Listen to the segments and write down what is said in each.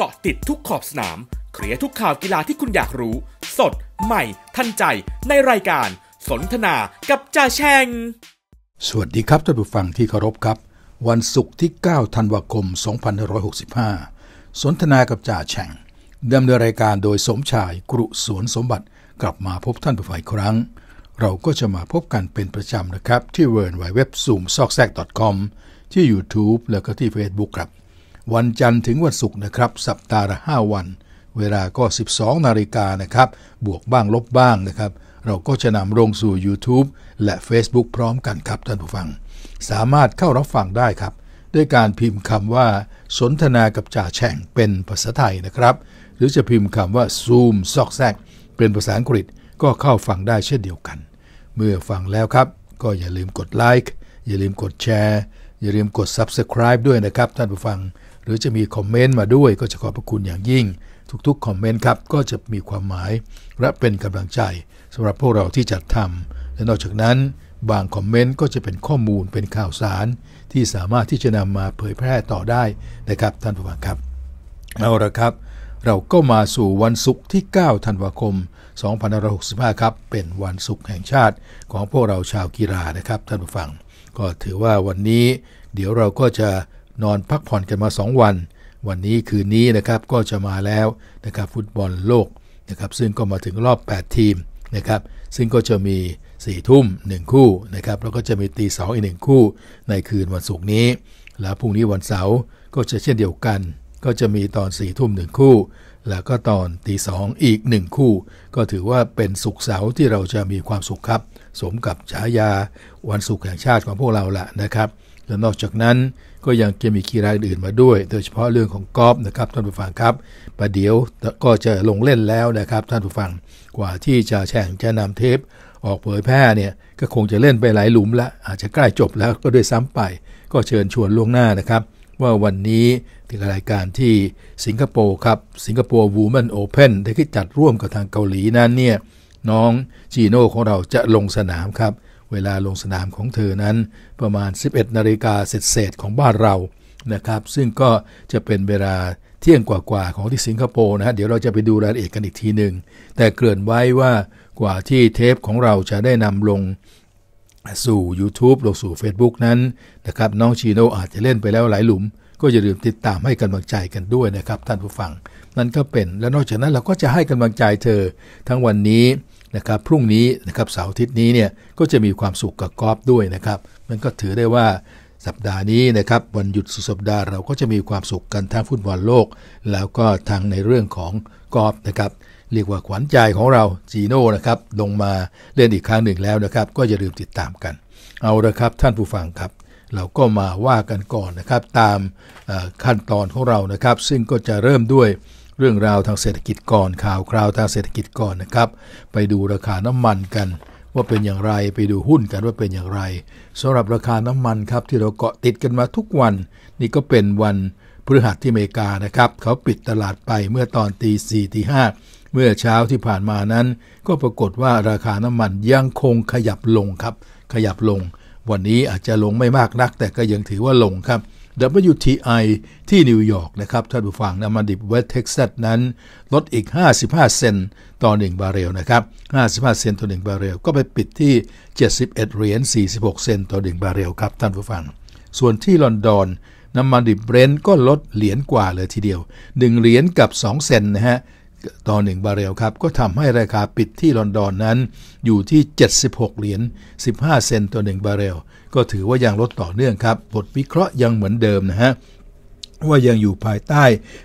เกาะติดทุกขอบสนาม เคลียร์ทุกข่าวกีฬาที่คุณอยากรู้ สดใหม่ทันใจ ในรายการสนทนากับจ่าแชงสวัสดีครับท่านผู้ฟังที่เคารพครับ วันศุกร์ที่9ธันวาคม 2565 สนทนากับจ่าแชงดำเนินรายการโดยสมชายกรุสวนสมบัติ กลับมาพบท่านผู้ฟังครั้ง เราก็จะมาพบกันเป็นประจำนะครับที่เวิร์นไวเว็บซูมซอกแซก .com ที่ YouTube แล้วก็ที่ Facebook ครับวันจันทร์ถึงวันศุกร์นะครับ สัปดาห์ละ5วัน เวลาก็ 12 นาฬิกานะครับ บวกบ้างลบบ้างนะครับ เราก็จะนำลงสู่ YouTube และ Facebook พร้อมกันครับ ท่านผู้ฟัง สามารถเข้ารับฟังได้ครับ ด้วยการพิมพ์คำว่าสนทนากับจ่าแฉ่งเป็นภาษาไทยนะครับ หรือจะพิมพ์คำว่า Zoom ซอกแซกเป็นภาษาอังกฤษก็เข้าฟังได้เช่นเดียวกัน เมื่อฟังแล้วครับก็อย่าลืมกดไลค์ อย่าลืมกดแชร์ อย่าลืมกด Subscribe ด้วยนะครับท่านผู้ฟังรือจะมีคอมเมนต์มาด้วยก็จะขอบพระคุณอย่างยิ่ง ทุกๆคอมเมนต์ครับก็จะมีความหมาย และเป็นกำลังใจสำหรับพวกเราที่จัดทำและนอกจากนั้นบางคอมเมนต์ก็จะเป็นข้อมูลเป็นข่าวสาร ที่สามารถที่จะนำมาเผยแพร่ต่อได้นะครับ ท่านผู้ฟังครับเอาละครับ เราก็มาสู่วันศุกร์ที่ 9 ธันวาคม 2565 ครับ เป็นวันศุกร์แห่งชาติ ของพวกเราชาวกีฬานะครับท่านผู้ฟังก็ถือว่าวันนี้เดี๋ยวเราก็จะนอนพักผ่อนกันมา 2 วัน วันนี้คืนนี้นะครับก็จะมาแล้วนะครับฟุตบอลโลกนะครับซึ่งก็มาถึงรอบ 8 ทีมนะครับซึ่งก็จะมี4ทุ่ม1คู่นะครับแล้วก็จะมีตีสองอีกหนึ่งคู่ในคืนวันศุกร์นี้ และพรุ่งนี้วันเสาร์ก็จะเช่นเดียวกัน ก็จะมีตอน4ี่ทุ่มหนึ่งคู่ แล้วก็ตอนตีสองอีก1 คู่ ก็ถือว่าเป็นศุกร์เสาร์ที่เราจะมีความสุขครับสมกับฉายาวันศุกร์แห่งชาติของพวกเราละนะครับ และนอกจากนั้นก็ยังจะมีกีฬาอื่นมาด้วย โดยเฉพาะเรื่องของกอล์ฟนะครับท่านผู้ฟังครับประเดี๋ยวก็จะลงเล่นแล้วนะครับท่านผู้ฟังกว่าที่จะแช่งจะนำเทปออกเผยแพร่เนี่ยก็คงจะเล่นไปหลายหลุมละอาจจะใกล้จบแล้วก็ด้วยซ้ำไป ก็เชิญชวนล่วงหน้านะครับ ว่าวันนี้ถึงรายการที่สิงคโปร์ครับสิงคโปร์วูแมนโอเพนที่จัดร่วมกับทางเกาหลีนั้นเนี่ยน้องจีโน่ของเราจะลงสนามครับ เวลาลงสนามของเธอนั้นประมาณ 11 นาฬิกาเศษของบ้านเรานะครับ ซึ่งก็จะเป็นเวลาเที่ยงกว่าๆของที่สิงคโปร์นะฮะเดี๋ยวเราจะไปดูรายละเอียดกันอีกทีหนึ่งแต่เกริ่นไว้ว่ากว่าที่เทปของเราจะได้นำลงสู่ YouTube ลงสู่ Facebook นั้นนะครับน้องชีโนอาจจะเล่นไปแล้วหลายหลุม ก็อย่าลืมติดตามให้กำลังใจกันด้วยนะครับ ท่านผู้ฟังนั่นก็เป็น และนอกจากนั้นเราก็จะให้กำลังใจเธอทั้งวันนี้นะครับพรุ่งนี้นะครับเสาร์อาทิตย์นี้เนี่ยก็จะมีความสุขกับกอล์ฟด้วยนะครับ มันก็ถือได้ว่าสัปดาห์นี้นะครับวันหยุดสุดสัปดาห์เราก็จะมีความสุขกันทั้งฟุตบอลโลก แล้วก็ทางในเรื่องของกอล์ฟนะครับเรียกว่าขวัญใจของเราจีโน่นะครับลงมาเล่นอีกครั้งหนึ่งแล้วนะครับก็อย่าลืมติดตามกัน เอาละครับท่านผู้ฟังครับ เราก็มาว่ากันก่อนนะครับ ตามขั้นตอนของเรานะครับ ซึ่งก็จะเริ่มด้วยเรื่องราวทางเศรษฐกิจก่อนข่าวคราวทางเศรษฐกิจก่อนนะครับ ไปดูราคาน้ำมันกัน ว่าเป็นอย่างไรไปดูหุ้นกันว่าเป็นอย่างไร สำหรับราคาน้ำมันครับที่เราเกาะติดกันมาทุกวัน นี่ก็เป็นวันพฤหัสที่อเมริกานะครับเขาปิดตลาดไปเมื่อตอนตีสี่ตีห้าเมื่อเช้าที่ผ่านมานั้น ก็ปรากฏว่าราคาน้ำมันยังคงขยับลงครับ ขยับลง วันนี้อาจจะลงไม่มากนัก แต่ก็ยังถือว่าลงครับ WTI ที่นิวยอร์กนะครับท่านผู้ฟังน้ำมันดิบเวสเท็กซัสนั้นลดอีก 55 เซนต์ต่อ1บาร์เรลนะครับ55เซนต์ต่อ1บาร์เรลก็ไปปิดที่71เหรียญ46เซนต์ต่อ1บาร์เรลครับท่านผู้ฟังส่วนที่ลอนดอนน้ำมันดิบเบรนท์ก็ลดเหรียญกว่าเลยทีเดียว1เหรียญกับ2 เซนต์นะฮะต่อ1บาร์เรลครับก็ทำให้ราคาปิดที่ลอนดอนนั้น อยู่ที่ 76เหรียญ15เซนต์ต่อ1บาเรลก็ถือว่ายังลดต่อเนื่องครับ บทวิเคราะห์ยังเหมือนเดิมนะฮะ ว่ายังอยู่ภายใต้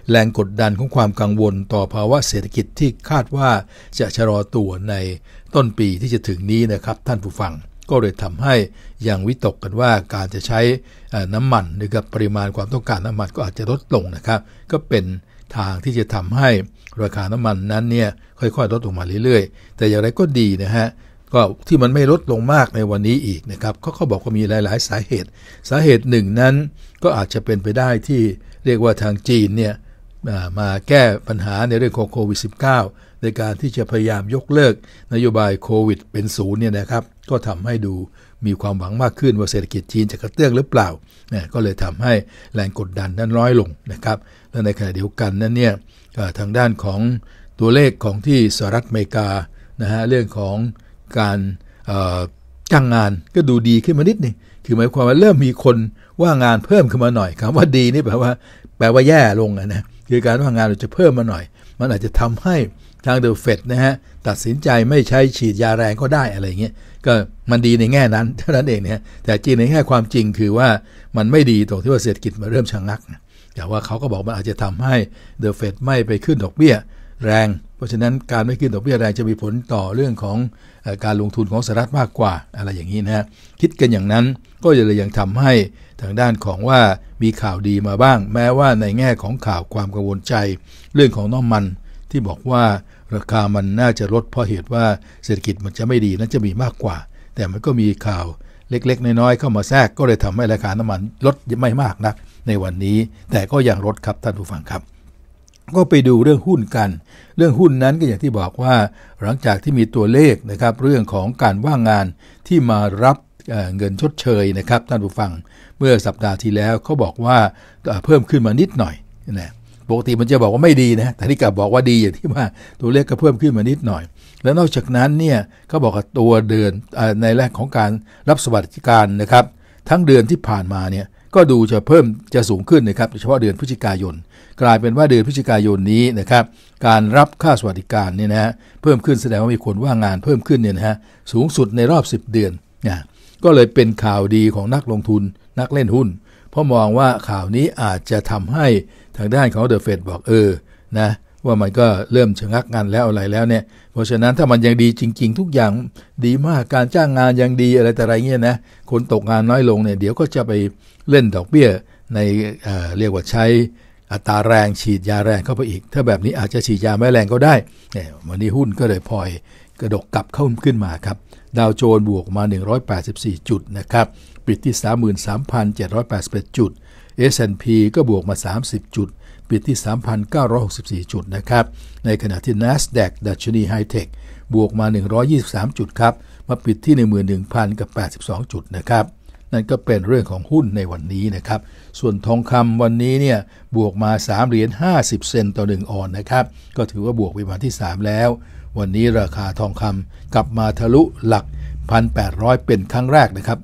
แรงกดดันของความกังวล ต่อภาวะเศรษฐกิจที่คาดว่าจะชะลอตัวในต้นปีที่จะถึงนี้นะครับ ท่านผู้ฟัง ก็เลยทำให้ ยังวิตกกันว่าการจะใช้น้ำมันหรือกับปริมาณความต้องการน้ำมันก็อาจจะลดลงนะครับ ก็เป็นทางที่จะทำให้ราคาน้ำมันนั้นเนี่ย ค่อยๆลดลงมาเรื่อยๆ แต่อย่างไรก็ดีนะฮะก็ที่มันไม่ลดลงมากในวันนี้อีกนะครับเขาขาบอกว่ามีหลาย ๆ สาเหตุ สาเหตุหนึ่งนั้น ก็อาจจะเป็นไปได้ที่เรียกว่าทางจีนเนี่ยมาแก้ปัญหาในเรื่องของโควิด -19 ในการที่จะพยายามยกเลิกนโยบายโควิดเป็นศูนย์เนี่ยนะครับ ก็ทำให้ดูมีความหวังมากขึ้นว่าเศรษฐกิจจีน จะกระเตื้องหรือเปล่านยก็เลยทำให้แรงกดดันนั้นน้อยลงนะครับและในขณะเดียวกันนั้นเนี่ยทางด้านของตัวเลขของที่สหรัฐอเมริกานะฮะเรื่องของการจ้างงานก็ดูดีขึ้นมานิดนึงคือหมายความว่าเริ่มมีคนว่างงานเพิ่มขึ้นมาหน่อยคำว่าดีนี่แปลว่าแปลว่าแย่ลงนะ คือการว่างงานเราจะเพิ่มมาหน่อย มันอาจจะทำให้ทางเดอะเฟดนะฮะตัดสินใจไม่ใช้ฉีดยาแรงก็ได้อะไรเงี้ย ก็มันดีในแง่นั้นเท่านั้นเองเนี่ย แต่จริงในแง่ความจริงคือว่ามันไม่ดีตรงที่ว่าเศรษฐกิจมันเริ่มชะงัก แต่ว่าเขาก็บอกมันอาจจะทำให้เดอะเฟดไม่ไปขึ้นดอกเบี้ย แรงราะฉะนั้นการไม่ขึ้นดอกเบี้ยแรงจะมีผลต่อเรื่องของการลงทุนของสหรัฐมากกว่า อะไรอย่างนี้นะฮะคิดกันอย่างนั้นก็เลยยังทำให้ทางด้านของว่ามีข่าวดีมาบ้าง แม้ว่าในแง่ของข่าวความกังวลใจ เรื่องของน้ำมันที่บอกว่าราคามันน่าจะลดเพราะเหตุว่าเศรษฐกิจมันจะไม่ดีนั้นจะมีมากกว่า แต่มันก็มีข่าวเล็กๆน้อยๆเข้ามาแทรก ก็เลยทำให้ราคาน้ำมันลดไม่มากนักในวันนี้แต่ก็ยังลดครับท่านผู้ฟังครับก็ไปดูเรื่องหุ้นกัน เรื่องหุ้นนั้นก็อย่างที่บอกว่า หลังจากที่มีตัวเลขนะครับ เรื่องของการว่างงานที่มารับเงินชดเชยนะครับท่านผู้ฟังเมื่อสัปดาห์ที่แล้วเขาบอกว่าเพิ่มขึ้นมานิดหน่อยนะปกติมันจะบอกว่าไม่ดีนะ แต่นี่กลับบอกว่าดีอย่างที่ว่าตัวเลขก็เพิ่มขึ้นมานิดหน่อย แล้วนอกจากนั้นเนี่ยเขาบอกว่าตัวเดือนในแรกของการรับสวัสดิการนะครับ ทั้งเดือนที่ผ่านมาเนี่ยก็ดูจะเพิ่มจะสูงขึ้นนะครับโดยเฉพาะเดือนพฤศจิกายนกลายเป็นว่าเดือนพฤศจิกายนนี้นะครับ การรับค่าสวัสดิการเนี่ยนะฮะเพิ่มขึ้นแสดงว่ามีคนว่างงานเพิ่มขึ้นเนี่ยนะฮะสูงสุดในรอบ10เดือนนะก็เลยเป็นข่าวดีของนักลงทุนนักเล่นหุ้น เพราะมองว่าข่าวนี้อาจจะทำให้ทางด้านของเดอะเฟดบอกเออนะว่ามันก็เริ่มชะงักงานแล้วอะไรแล้วเนี่ย เพราะฉะนั้นถ้ามันยังดีจริง ๆ ทุกอย่างดีมากการจ้างงานยังดีอะไรแต่ไรเงี้ยนะคนตกงานน้อยลงเนี่ยเดี๋ยวก็จะไปเล่นดอกเบี้ยในเรียกว่าใช้ อัตราแรงฉีดยาแรงเข้าไปอีก ถ้าแบบนี้อาจจะฉีดยาไม่แรงก็ได้เนี่ยวันนี้หุ้นก็เลยพลอยกระดกกลับเข้าขึ้นมาครับดาวโจนบวกมา 184 จุดนะครับปิดที่ 33,781 จุด S&P ก็บวกมา 30 จุด ปิดที่ 3,964 จุดนะครับในขณะที่ NASDAQ ดัชนีไฮเทคบวกมา 123 จุดครับมาปิดที่ 11,000กับ82 จุดนะครับนั่นก็เป็นเรื่องของหุ้นในวันนี้นะครับ ส่วนทองคำวันนี้เนี่ยบวกมา3เหรียญ50 เซนต์ต่อ1ออนนะครับ ก็ถือว่าบวกไปมาที่ 3 แล้ว วันนี้ราคาทองคำกลับมาทะลุหลัก 1,800 เป็นครั้งแรกนะครับ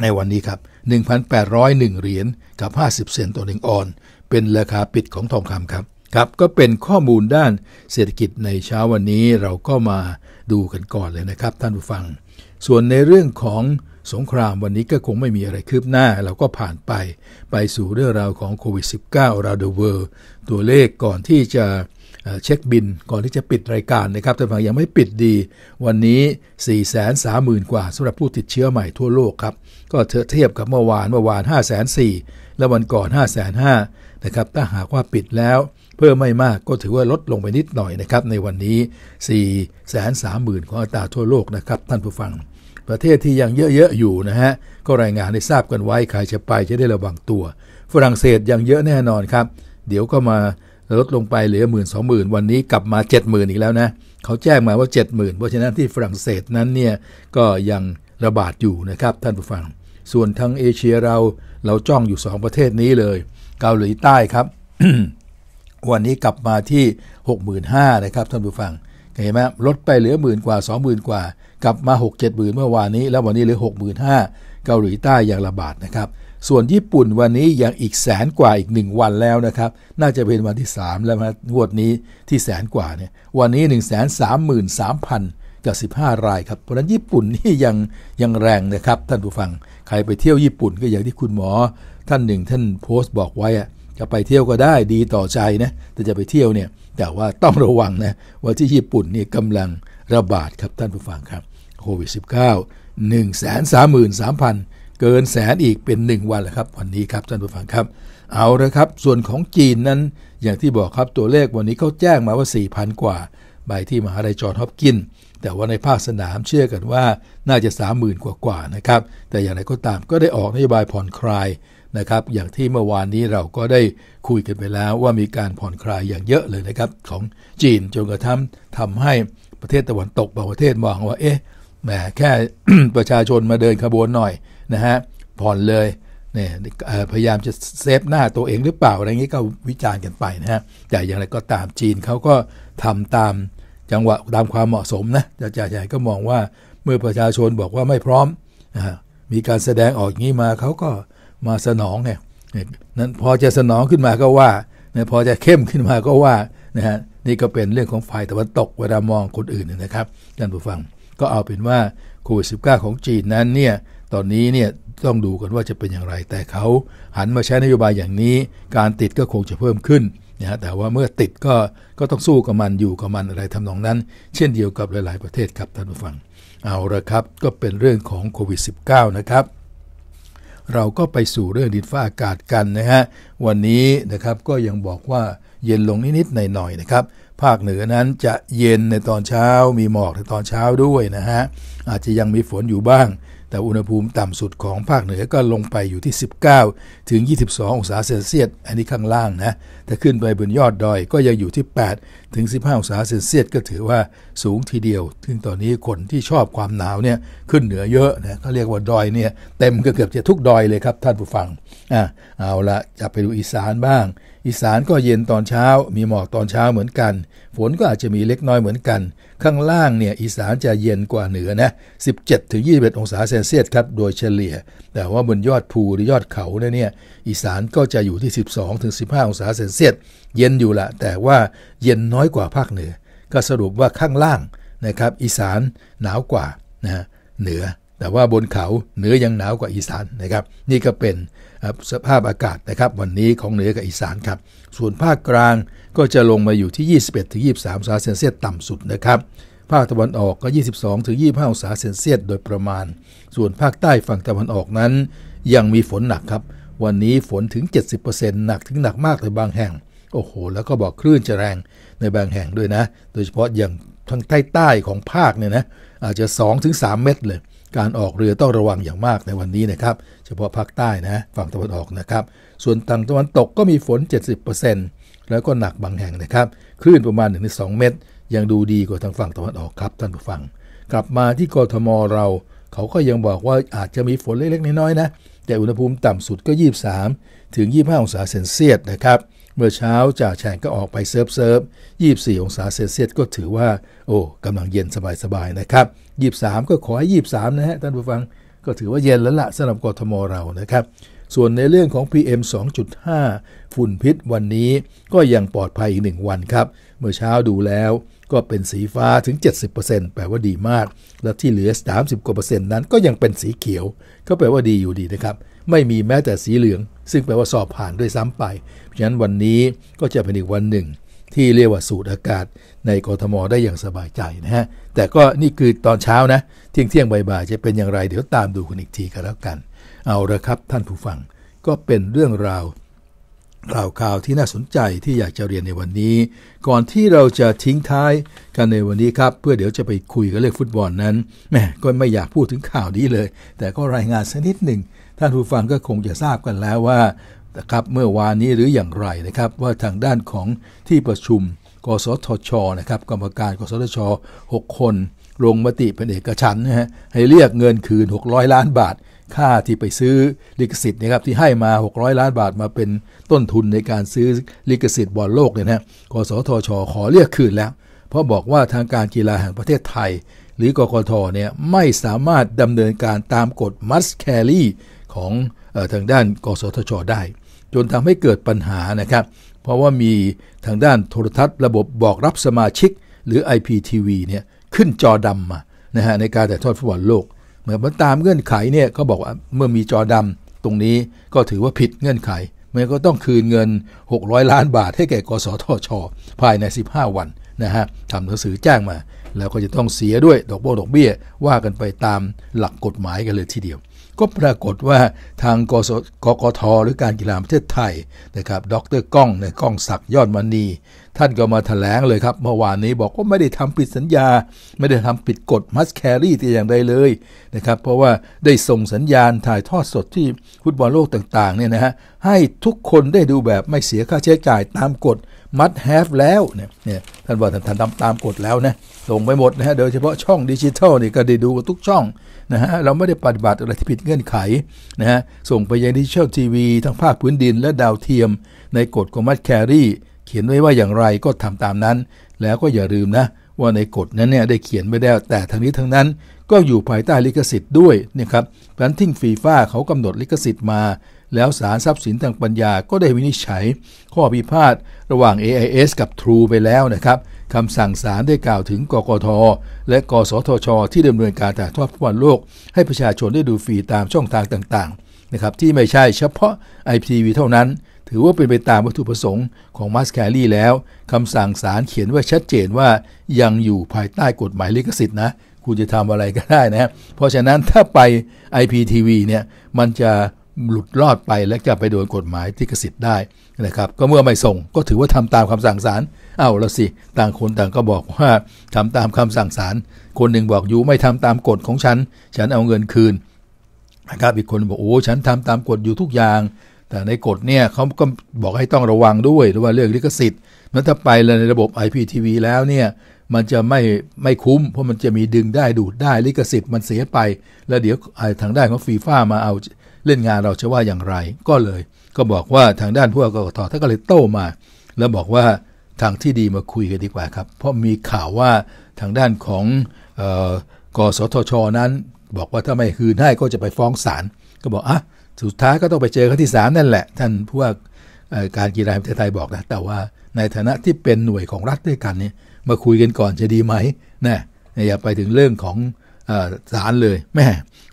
ในวันนี้ครับ 1,801 เหรียญกับ 50 เซนต์ต่อ1ออน เป็นราคาปิดของทองคำครับ ครับ ก็เป็นข้อมูลด้านเศรษฐกิจในเช้าวันนี้เราก็มาดูกันก่อนเลยนะครับ ท่านผู้ฟัง ส่วนในเรื่องของสงครามวันนี้ก็คงไม่มีอะไรคืบหน้าเราก็ผ่านไปไปสู่เรื่องราวของโควิด -19 ราดูเวอร์ตัวเลขก่อนที่จะเช็คบินก่อนที่จะปิดรายการนะครับแต่ฝั่งยังไม่ปิดดี วันนี้ 4 3 0 0 0 0 กว่าสำหรับผู้ติดเชื้อใหม่ทั่วโลกครับ ก็เทียบกับเมื่อวานเมื่อวาน5 4 0 0 0และวันก่อน5 5 0 0นะครับถ้าหากว่าปิดแล้ว เพิ่มไม่มากก็ถือว่าลดลงไปนิดหน่อยนะครับ ในวันนี้4 3 0 0 0 0ของอัตราทั่วโลกนะครับท่านผู้ฟังประเทศที่ยังเยอะๆอยู่นะฮะก็รายงานให้ทราบกันไว้ใครจะไปจะได้ระวังตัว ฝรั่งเศสยังเยอะแน่นอนครับ เดี๋ยวก็มาลดลงไปเหลือหมื่นสองหมื่นวันนี้กลับมาเจ็ดหมื่นอีกแล้วนะเขาแจ้งมาว่าเจ็ดหมื่นเพราะฉะนั้นที่ฝรั่งเศสนั้นเนี่ยก็ยังระบาดอยู่นะครับ ท่านผู้ฟัง ส่วนทางเอเชียเราเราจ้องอยู่สองประเทศนี้เลยเกาหลีใต้ครับ วันนี้กลับมาที่หกหมื่นห้านะครับท่านผู้ฟังเห็นไหมลดไปเหลือหมื่นกว่าสองหมื่นกว่ากลับมา 6 7หมื่นเมื่อวานนี้ แล้ววันนี้เหลือ6 5 0 0 0เกาหลีใต้อยัางระบาดนะครับส่วนญี่ปุ่นวันนี้ยังอีกแสนกว่าอีก 1 วันแล้วนะครับน่าจะเป็นวันที่ 3 แล้วนะงวดนี้ที่แสนกว่าเนี่ยวันนี้ 1 3 3 3 0 0 0กับ15รายครับ เพราะนั้นญี่ปุ่นนี่ยังยังแรงนะครับท่านผู้ฟัง ใครไปเที่ยวญี่ปุ่นก็อย่างที่คุณหมอ ท่านหนึ่งท่านโพสต์บอกไว้อะจะไปเที่ยวก็ได้ดีต่อใจนะแต่จะไปเที่ยวเนี่ยแต่ว่าต้องระวังนะว่าที่ญี่ปุ่นนี่กำลังระบาดครับท่านผู้ฟังครับโควิด -19 133,000 เกินแสนอีกเป็น 1 วันแหละครับ วันนี้ครับ ท่านผู้ฟังครับ เอาละครับ ส่วนของจีนนั้น อย่างที่บอกครับ ตัวเลขวันนี้เขาแจ้งมาว่า4,000กว่า ใบที่มหาลัยจอร์นฮอปกิน แต่ว่าในภาคสนามเชื่อกันว่า น่าจะ30,000กว่ากว่านะครับ แต่อย่างไรก็ตาม ก็ได้ออกนโยบายผ่อนคลายนะครับ อย่างที่เมื่อวานนี้เราก็ได้คุยกันไปแล้วว่ามีการผ่อนคลายอย่างเยอะเลยนะครับของจีน จนกระทั่งทำให้ประเทศตะวันตกบางประเทศมองว่า เอ๊ะแหมแค่ประชาชนมาเดินขบวนหน่อยนะฮะผ่อนเลยเนี่ยพยายามจะเซฟหน้าตัวเองหรือเปล่าอะไรงี้ก็วิจารณ์กันไปนะฮะแต่อย่างไรก็ตามจีนเขาก็ทำตามจังหวะตามความเหมาะสมนะอาจารย์ใหญ่ก็มองว่าเมื่อประชาชนบอกว่าไม่พร้อมมีการแสดงออกอย่างนี้มาเขาก็มาสนองไงนั้นพอจะสนองขึ้นมาก็ว่าพอจะเข้มขึ้นมาก็ว่านะฮะนี่ก็เป็นเรื่องของฝ่ายตะวันตกเวลามองคนอื่นนะครับท่านผู้ฟังก็เอาเป็นว่าโควิด -19 ของจีนนั้นเนี่ยตอนนี้เนี่ยต้องดูกันว่าจะเป็นอย่างไรแต่เขาหันมาใช้นโยบายอย่างนี้ การติดก็คงจะเพิ่มขึ้นนะฮะแต่ว่าเมื่อติดก็ก็ต้องสู้กับมันอยู่กับมันอะไรทำนองนั้น เช่นเดียวกับหลาย ๆประเทศครับท่านผู้ฟังเอาละครับก็เป็นเรื่องของโควิด -19 นะครับ เราก็ไปสู่เรื่องดินฟ้าอากาศกันนะฮะวันนี้นะครับก็ยังบอกว่าเย็นลงนิดๆหน่อยๆนะครับภาคเหนือนั้นจะเย็นในตอนเช้ามีหมอกในตอนเช้าด้วยนะฮะอาจจะยังมีฝนอยู่บ้าง แต่อุณหภูมิต่ำสุดของภาคเหนือก็ลงไปอยู่ที่ 19 ถึง 22 องศาเซลเซียส อันนี้ข้างล่างนะแต่ขึ้นไปบนยอดดอยก็ยังอยู่ที่8ถึง15องศาเซลเซียส ก็ถือว่าสูงทีเดียว ถึงตอนนี้คนที่ชอบความหนาวเนี่ยขึ้นเหนือเยอะนะเขาเรียกว่าดอยเนี่ยเต็มก็เกือบจะทุกดอยเลยครับท่านผู้ฟังอ่ะเอาละจะไปดูอีสานบ้างอีสานก็เย็นตอนเช้ามีหมอกตอนเช้าเหมือนกัน ฝนก็อาจจะมีเล็กน้อยเหมือนกัน ข้างล่างเนี่ยอีสานจะเย็นกว่าเหนือนะ17-21องศาเซลเซียสครับโดยเฉลี่ย แต่ว่าบนยอดภูหรือยอดเขาเนี่ยอีสานก็จะอยู่ที่ 12-15 องศาเซลเซียสเย็นอยู่ละแต่ว่าเย็นน้อยกว่าภาคเหนือ ก็สรุปว่าข้างล่างนะครับ อีสานหนาวกว่านะเหนือแต่ว่าบนเขาเหนือยังหนาวกว่าอีสานนะครับ นี่ก็เป็นสภาพอากาศนะครับ วันนี้ของเหนือกับอีสานครับ ส่วนภาคกลางก็จะลงมาอยู่ที่ 21-23องศาเซลเซียสต่ำสุดนะครับ ภาคตะวันออกก็ 22-25องศาเซลเซียสโดยประมาณ ส่วนภาคใต้ฝั่งตะวันออกนั้น ยังมีฝนหนักครับ วันนี้ฝนถึง 70%หนักถึงหนักมากในบางแห่ง โอ้โห แล้วก็บอกคลื่นจะแรงในบางแห่งด้วยนะ โดยเฉพาะอย่างทางใต้ใต้ของภาคเนี่ยนะอาจจะ 2-3 เมตรเลยการออกเรือต้องระวังอย่างมากในวันนี้นะครับ เฉพาะภาคใต้นะฝั่งตะวันออกนะครับส่วนทางตะวันตกก็มีฝน 70%แล้วก็หนักบางแห่งนะครับ คลื่นประมาณ1-2เมตร ยังดูดีกว่าทางฝั่งตะวันออกครับท่านผู้ฟัง กลับมาที่กรทมเรา เขาก็ยังบอกว่าอาจจะมีฝนเล็กๆน้อยๆนะแต่อุณหภูมิต่ำสุดก็ 23 ถึง 25 องศาเซนเซียสนะครับ เมื่อเช้าจ่าแฉงก็ออกไปเซิร์ฟเซิร์ฟ24 องศาเซลเซียสก็ถือว่า โอ้กำลังเย็นสบายๆนะครับยสามก็ขอให้ยสามนะฮะท่านผู้ฟังก็ถือว่าเย็นแล้วละสำหรับกทมเรานะครับ ส่วนในเรื่องของ PM 2.5 ฝุ่นพิษวันนี้ก็ยังปลอดภัยอีกหนึ่งวันครับ เมื่อเช้าดูแล้วก็เป็นสีฟ้าถึง 70%แปลว่าดีมาก และที่เหลือ 30กว่าเปอร์เซ็นต์นั้นก็ยังเป็นสีเขียว ก็แปลว่าดีอยู่ดีนะครับ ไม่มีแม้แต่สีเหลือง ซึ่งแปลว่าสอบผ่านด้วยซ้ำไปเพราะฉะนั้นวันนี้ก็จะเป็นอีกวันหนึ่ง ที่เรียกว่าสูตรอากาศในกรทมได้อย่างสบายใจนะฮะ แต่ก็นี่คือตอนเช้านะเที่ยงเที่ยงบ่าย ๆ จะเป็นอย่างไร เดี๋ยวตามดูคนอีกทีกันแล้วกัน เอาละครับ ท่านผู้ฟังก็เป็นเรื่องราวข่าวข่าวที่น่าสนใจที่อยากจะเรียนในวันนี้ ก่อนที่เราจะทิ้งท้ายกันในวันนี้ครับเพื่อเดี๋ยวจะไปคุยกับเรื่องฟุตบอลนั้นแม่ก็ไม่อยากพูดถึงข่าวนี้เลย แต่ก็รายงานสักนิดหนึ่งท่านผู้ฟังก็คงจะทราบกันแล้วว่านะครับเมื่อวานนี้หรืออย่างไรนะครับว่าทางด้านของที่ประชุมกสทชนะครับกรรมการ กสทช 6 คนลงมติเป็นเอกฉันนะฮะให้เรียกเงินคืน 600 ล้านบาท ค่าที่ไปซื้อลิขสิทธิ์นะครับที่ให้มา 600 ล้านบาทมาเป็นต้นทุนในการซื้อลิขสิทธิ์บอลโลกเนี่ยนะกสทช ขอเรียกคืนแล้ว เพราะบอกว่าทางการกีฬาแห่งประเทศไทย หรือกกทเนี่ยไม่สามารถดำเนินการตามกฎมัสแครีของทางด้าน กสทชได้ จนทำให้เกิดปัญหานะครับเพราะว่ามีทางด้านโทรทัศน์ระบบบอกรับสมาชิกหรือ IPTV เนี่ยขึ้นจอดำมานะฮะในการถ่ายทอดฟุตบอลโลกเหมือนตามเงื่อนไขเนี่ยเขาบอกว่าเมื่อมีจอดำตรงนี้ก็ถือว่าผิดเงื่อนไขมันก็ต้องคืนเงิน 600 ล้านบาทให้แก่กสทช ภายใน 15 วันนะฮะทำหนังสือแจ้งมา แล้วก็จะต้องเสียด้วยดอกบ้ยดอกเบี้ยว่ากันไปตามหลักกฎหมายกันเลยทีเดียวก็ปรากฏว่าทางกกกทหรือการกีฬาประเทศไทย นะครับดรก้องในก้องศักยอดมณีท่านก็มาถแถลงเลยครับเมื่อวานนี้บอกว่าไม่ได้ทำผิดสัญญา ไม่ได้ทำผิดกฎมัสแครี่แต่อย่างใดเลยนะครับเพราะว่าได้ส่งสัญญาณ ถ่ายทอดสดที่ฟุตบอลโลกต่างๆเนี่ยนะฮะให้ทุกคนได้ดูแบบไม่เสียค่าใช้จ่ายตามกฎมัดแฮฟแล้วเนี่ยเนี่ยท่านบอกท่านทำตามกฎแล้วนะส่งไปหมดนะฮะโดยเฉพาะช่องดิจิทัลนี่ก็ได้ดูทุกช่องนะฮะเราไม่ได้ปฏิบัติอะไรที่ผิดเงื่อนไขนะฮะส่งไปยังดิจิทัลทีวีทั้งภาคพื้นดิน และดาวเทียม ในกฎของมัดแครี่เขียนไว้ว่าอย่างไรก็ทำตามนั้น แล้วก็อย่าลืมนะว่าในกฎนั้นเนี่ยได้เขียนไว้แล้วแต่ทั้งนี้ทั้งนั้น ก็อยู่ภายใต้ลิขสิทธิ์ด้วยนะครับแันนทิ้งฟีฟ่าเขากำหนดลิขสิทธิ์มาแล้วสารทรัพย์สินทางปัญญาก็ได้วินิจฉัยข้อพิพาท ระหว่าง AIS กับ True ไปแล้วนะครับคำสั่งศาลได้กล่าวถึง กกท และ กสทช ที่ดำเนินการถ่ายทอดฟุตบอลโลก ให้ประชาชนได้ดูฟรีตามช่องทางต่างๆนะครับที่ไม่ใช่เฉพาะ IPTV เท่านั้น ถือว่าเป็นไปตามวัตถุประสงค์ของมัสแครี่แล้วคำสั่งศาลเขียนว่าชัดเจนว่า ยังอยู่ภายใต้กฎหมายลิขสิทธิ์นะคุณจะทำอะไรก็ได้นะเพราะฉะนั้นถ้าไป IPTV เนี่ยมันจะหลุดรอดไปและจะไปโดนกฎหมายที่กสิทธิ์ได้นะครับ ก็เมื่อไม่ส่งก็ถือว่าทำตามคำสั่งศาลเอาละสิต่างคนต่างก็บอกว่าทำตามคำสั่งศาลคนหนึ่งบอกอยู่ไม่ทำตามกฎของฉัน ฉันเอาเงินคืนนะครับอีกคนบอกโอ้ฉันทำตามกฎอยู่ทุกอย่าง แต่ในกฎเนี่ยเขาก็บอกให้ต้องระวังด้วยรว่าเรื่องลิขสิทธิ์นั้นถ้าไปในระบบ IPTV แล้วเนี่ยมันจะไม่ไม่คุ้มเพราะมันจะมีดึงได้ดูดได้ลิขสิทธิ์มันเสียไป แล้วเดี๋ยวทางด้านของฟีฟ่ามาเอาเล่นงานเราจะว่าอย่างไรก็เลย ก็บอกว่าทางด้านผู้ว่ากกต ท่านก็เลยโต้มา แล้วบอกว่าทางที่ดีมาคุยกันดีกว่าครับ เพราะมีข่าวว่าทางด้านของกสทชนั้น บอกว่าถ้าไม่คืนให้ก็จะไปฟ้องศาลก็บอกอ่ะสุดท้ายก็ต้องไปเจอกันที่ศาลนั่นแหละ ท่านผู้ว่าการกีฬาแห่งประเทศไทยบอกนะ แต่ว่าในฐานะที่เป็นหน่วยของรัฐด้วยกันเนี่ยมาคุยกันก่อนจะดีไหมนะอย่าไปถึงเรื่องของศาลเลยแม่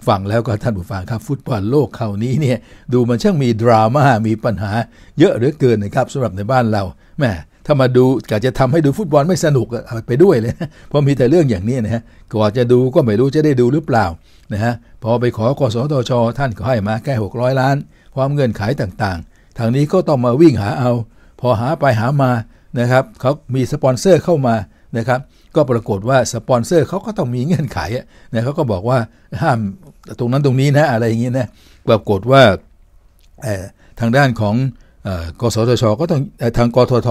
ฟังแล้วก็ท่านผู้ฟังครับฟุตบอลโลกคราวนี้เนี่ย ดูมันช่างมีดราม่ามีปัญหาเยอะเหลือเกินนะครับสำหรับในบ้านเรา แม่ ถ้ามาดูกะจะทำให้ดูฟุตบอลไม่สนุกไปด้วยเลย เพราะมีแต่เรื่องอย่างนี้นะฮะก่่นจะดูก็ไม่รู้จะได้ดูหรือเปล่านะฮะพอไปขอกสทช ท่านก็ให้มาแก้ 600 ล้าน ความเงื่อนไขต่าง ๆทางนี้ก็ต้องมาวิ่งหาเอา พอหาไปหามานะครับเขามีสปอนเซอร์เข้ามานะครับก็ปรากฏว่าสปอนเซอร์เขาก็ต้องมีเงื่อนไขนะเขาก็บอกว่าห้ามตรงนั้นตรงนี้นะอะไรอย่างเงี้ยนะปรากฏว่าทางด้านของกสทชก็ต้องทางกทท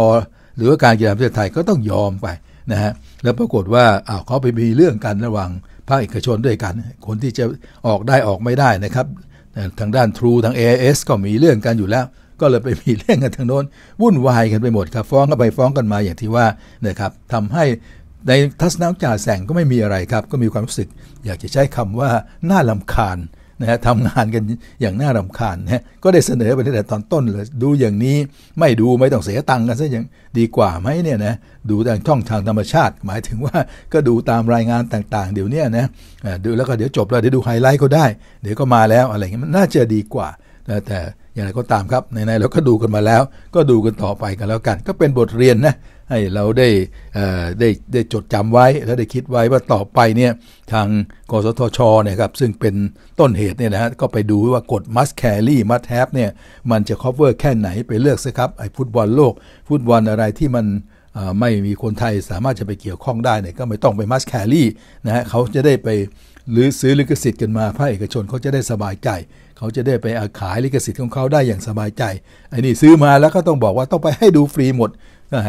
หรือว่าการกีฬาประเทศไทยก็ต้องยอมไปนะฮะแล้วปรากฏว่าอ้าวเขาไปมีเรื่องกันระหว่างภาคเอกชนด้วยกันคนที่จะออกได้ออกไม่ได้นะครับ ทางด้านทรูทาง AIS ก็มีเรื่องกันอยู่แล้ว ก็เลยไปมีเรื่องกันทางโน้นวุ่นวายกันไปหมดครับฟ้องกันไปฟ้องกันมาอย่างที่ว่านะครับทำให้ในทัศนวิจาแสง ก็ไม่มีอะไรครับ ก็มีความรู้สึก อยากจะใช้คำว่า น่าลาคาญนะฮะทำงานกันอย่างน่าราคาญนะฮะก็ได้เสนอไปตั้งแต่ตอนต้นเลยดูอย่างนี้ ไม่ดูไม่ต้องเสียตังค์กันซะอย่างดีกว่าไหมเนี่ยนะดูทางช่องทางธรรมชาติ หมายถึงว่าก็ดูตามรายงานต่างๆ เดี๋ยวนี้นะดูแล้วก็เดี๋ยวจบแล้วเดี๋ยวดูไฮไลท์ก็ได้เดี๋ยวก็มาแล้วอะไรเงี้ยมันน่าจะดีกว่าแต่อย่างไรก็ตามครับ ในๆเราก็ดูกันมาแล้ว ก็ดูกันต่อไปกันแล้วกัน ก็เป็นบทเรียนนะให้เราได้ได้ได้จดจำไว้ และได้คิดไว้ว่าต่อไปเนี่ยทางกสทชเนี่ยครับซึ่งเป็นต้นเหตุเนี่ยนะฮะก็ไปดูว่ากฎ must carry must have เนี่ยมันจะครอบคลุมแค่ไหนไปเลือกสิครับไอ้ฟุตบอลโลก ฟุตบอลอะไรที่มันไม่มีคนไทยสามารถจะไปเกี่ยวข้องได้เนี่ยก็ไม่ต้องไปมัสแครี่นะฮะเขาจะได้ไปหรือซื้อลิขสิทธิ์กันมาภาคเอกชนเขาจะได้สบายใจ เขาจะได้ไปอาขายลิขสิทธิ์ของเขาได้อย่างสบายใจไอ้นี่ซื้อมาแล้วก็ต้องบอกว่าต้องไปให้ดูฟรีหมด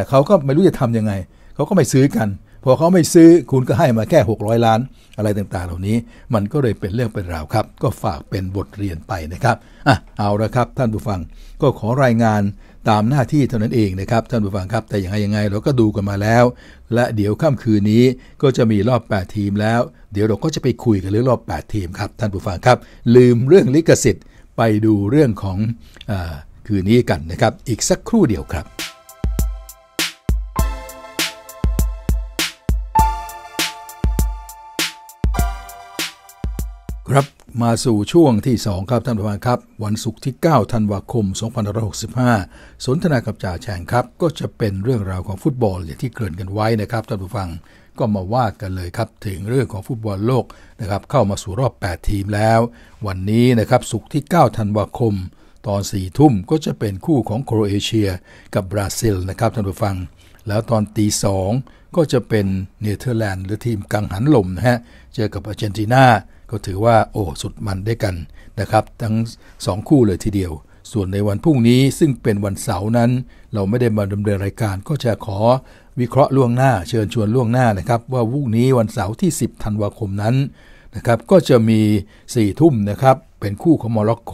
เขาก็ไม่รู้จะทํำยังไง เขาก็ไม่ซื้อกัน พอเขาไม่ซื้อ คุณก็ให้มาแค่ 600 ล้าน อะไรต่างๆ เหล่านี้ มันก็เลยเป็นเรื่องเป็นราวครับ ก็ฝากเป็นบทเรียนไปนะครับ อ่ะ เอาละครับท่านผู้ฟัง ก็ขอรายงานตามหน้าที่เท่านั้นเองนะครับท่านผู้ฟังครับ แต่อย่างไรยังไงเราก็ดูกันมาแล้ว และเดี๋ยวค่ำคืนนี้ก็จะมีรอบ 8 ทีมแล้ว เดี๋ยวเราก็จะไปคุยกันเรื่องรอบ 8 ทีมครับ ท่านผู้ฟังครับ ลืมเรื่องลิขสิทธิ์ไปดูเรื่องของอคืนนี้กันนะครับ อีกสักครู่เดียวครับครับมาสู่ช่วงที่ 2 ครับท่านผู้ฟังครับวันศุกร์ที่9ธันวาคม2565 สนทนากับจ่าแฉงครับ ก็จะเป็นเรื่องราวของฟุตบอลอย่างที่เกริ่นกันไว้นะครับท่านผู้ฟัง ก็มาว่ากันเลยครับถึงเรื่องของฟุตบอลโลกนะครับเข้ามาสู่รอบ 8 ทีมแล้ว วันนี้นะครับศุกร์ที่9ธันวาคม ตอน4ทุ่มก็จะเป็นคู่ของโครเอเชียกับบราซิลนะครับท่านผู้ฟัง แล้วตอนตีสองก็จะเป็นเนเธอร์แลนด์หรือทีมกังหันลมนะฮะเจอกับอาร์เจนตินาก็ถือว่าโอ้สุดมันได้กันนะครับ ทั้ง 2 คู่เลยทีเดียว ส่วนในวันพรุ่งนี้ซึ่งเป็นวันเสาร์นั้น เราไม่ได้มาดำเนินรายการก็จะขอวิเคราะห์ล่วงหน้า เชิญชวนล่วงหน้านะครับ ว่าวุ่งนี้วันเสาร์ที่ 10ธันวาคมนั้นนะครับก็จะมี4ี่ทุ่มนะครับ เป็นคู่ของโมร็อกโก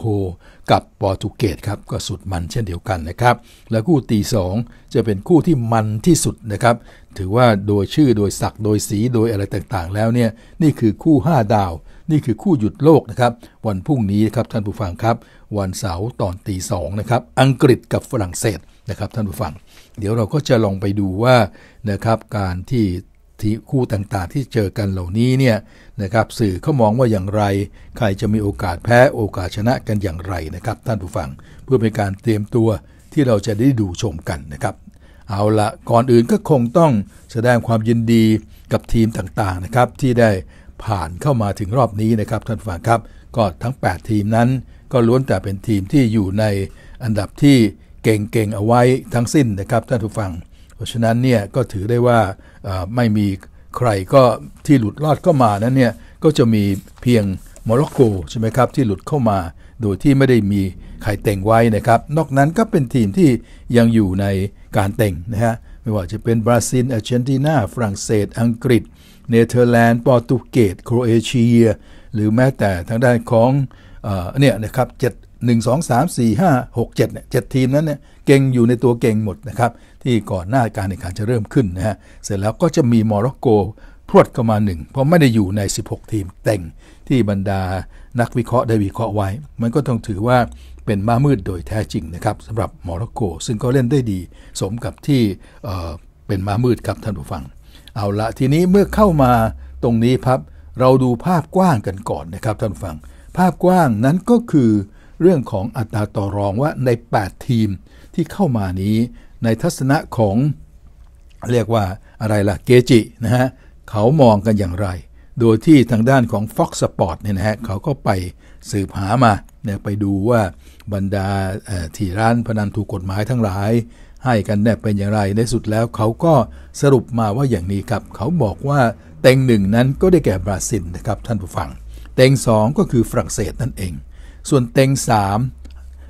กับโปรตุเกสครับก็สุดมันเช่นเดียวกันนะครับ และคู่ตีสองจะเป็นคู่ที่มันที่สุดนะครับ ถือว่าโดยชื่อโดยศักโดยสีโดยอะไรต่างๆ แล้วเนี่ยนี่คือคู่ 5 ดาวนี่คือคู่หยุดโลกนะครับวันพรุ่งนี้ครับท่านผู้ฟังครับ วันเสาร์ตอนตีสองนะครับอังกฤษกับฝรั่งเศสนะครับ ท่านผู้ฟัง เดี๋ยวเราก็จะลองไปดูว่านะครับการที่ที่คู่ต่างๆที่เจอกันเหล่านี้เนี่ยนะครับสื่อเขามองว่าอย่างไร ใครจะมีโอกาสแพ้โอกาสชนะกันอย่างไรนะครับ ท่านผู้ฟังเพื่อเป็นการเตรียมตัวที่เราจะได้ดูชมกันนะครับ เอาละก่อนอื่นก็คงต้องแสดงความยินดีกับทีมต่างๆนะครับที่ได้ผ่านเข้ามาถึงรอบนี้นะครับท่านฟังครับ ก็ทั้ง 8 ทีมนั้น ก็ล้วนแต่เป็นทีมที่อยู่ในอันดับที่เก่ง ๆ เอาไว้ทั้งสิ้นนะครับท่านผู้ฟัง เพราะฉะนั้นเนี่ยก็ถือได้ว่าไม่มีใครก็ที่หลุดรอดเข้ามานั้นเนี่ยก็จะมีเพียงโมร็อกโกใช่ไหมครับที่หลุดเข้ามา โดยที่ไม่ได้มีใครเต่งไว้นะครับนอกนั้นก็เป็นทีมที่ยังอยู่ในการเต่งนะฮะไม่ว่าจะเป็นบราซิลอาร์เจนตินาฝรั่งเศส อังกฤษเนเธอร์แลนด์โปรตุเกสโครเอเชีย หรือแม้แต่ทางด้านของเนี่ยนะครับเจ็ดหนึ่งสองสามสี่ห้าหกเจ็ดเนี่ยเจ็ดทีมนั้นเนี่ย เก่งอยู่ในตัวเก่งหมดนะครับ ที่ก่อนหน้าการแข่งขันจะเริ่มขึ้นนะฮะเสร็จแล้วก็จะมีโมร็อกโก พรวดเข้ามาหนึ่ง เพราะไม่ได้อยู่ใน 16 ทีมเต็งที่บรรดานักวิเคราะห์ได้วิเคราะห์ไว้มันก็ต้องถือว่าเป็นมามืดโดยแท้จริงนะครับสำหรับโมร็อกโกซึ่งก็เล่นได้ดี สมกับที่เป็นมามืดครับท่านผู้ฟังเอาละทีนี้เมื่อเข้ามาตรงนี้ครับเราดูภาพกว้างกันก่อนนะครับท่านฟัง ภาพกว้างนั้นก็คือเรื่องของอัตราต่อรองว่าใน 8 ทีมที่เข้ามานี้ในทัศนะของเรียกว่าอะไรล่ะเกจินะฮะเขามองกันอย่างไร โดยที่ทางด้านของ Fox Sport เนี่ยนะฮะเขาก็ไปสืบหามาเนี่ยไปดูว่าบรรดาที่ร้านพนันถูกกฎหมายทั้งหลายให้กันแนบเป็นอย่างไรในสุดแล้วเขาก็สรุปมาว่าอย่างนี้ครับเขาบอกว่าเต็งหนึ่งนั้นก็ได้แก่บราซิลนะครับท่านผู้ฟังเต็งสองก็คือฝรั่งเศสนั่นเองส่วนเต็งสาม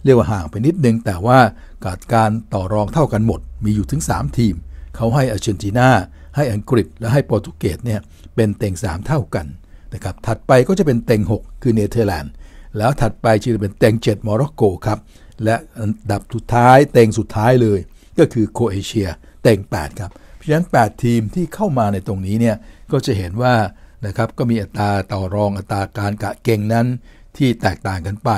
เรียกว่าห่างไปนิดนึง แต่ว่าการการต่อรองเท่ากันหมด มีอยู่ถึง 3 ทีม เขาให้อาร์เจนตินาให้อังกฤษและให้โปรตุเกสเนี่ยเป็นเต็ง3 เท่ากันนะครับถัดไปก็จะเป็นเต็ง6 คือเนเธอร์แลนด์แล้วถัดไปจะเป็นเต็ง7มร็อกโกครับและอันดับสุดท้ายเต็งสุดท้ายเลยก็คือโคเอเชียเต่ง8 ครับเพราะฉะนั้น 8 ทีมที่เข้ามาในตรงนี้เนี่ยก็จะเห็นว่านะครับก็มีอัตราต่อรองอัตราการกะเก่งนั้นที่แตกต่างกันไป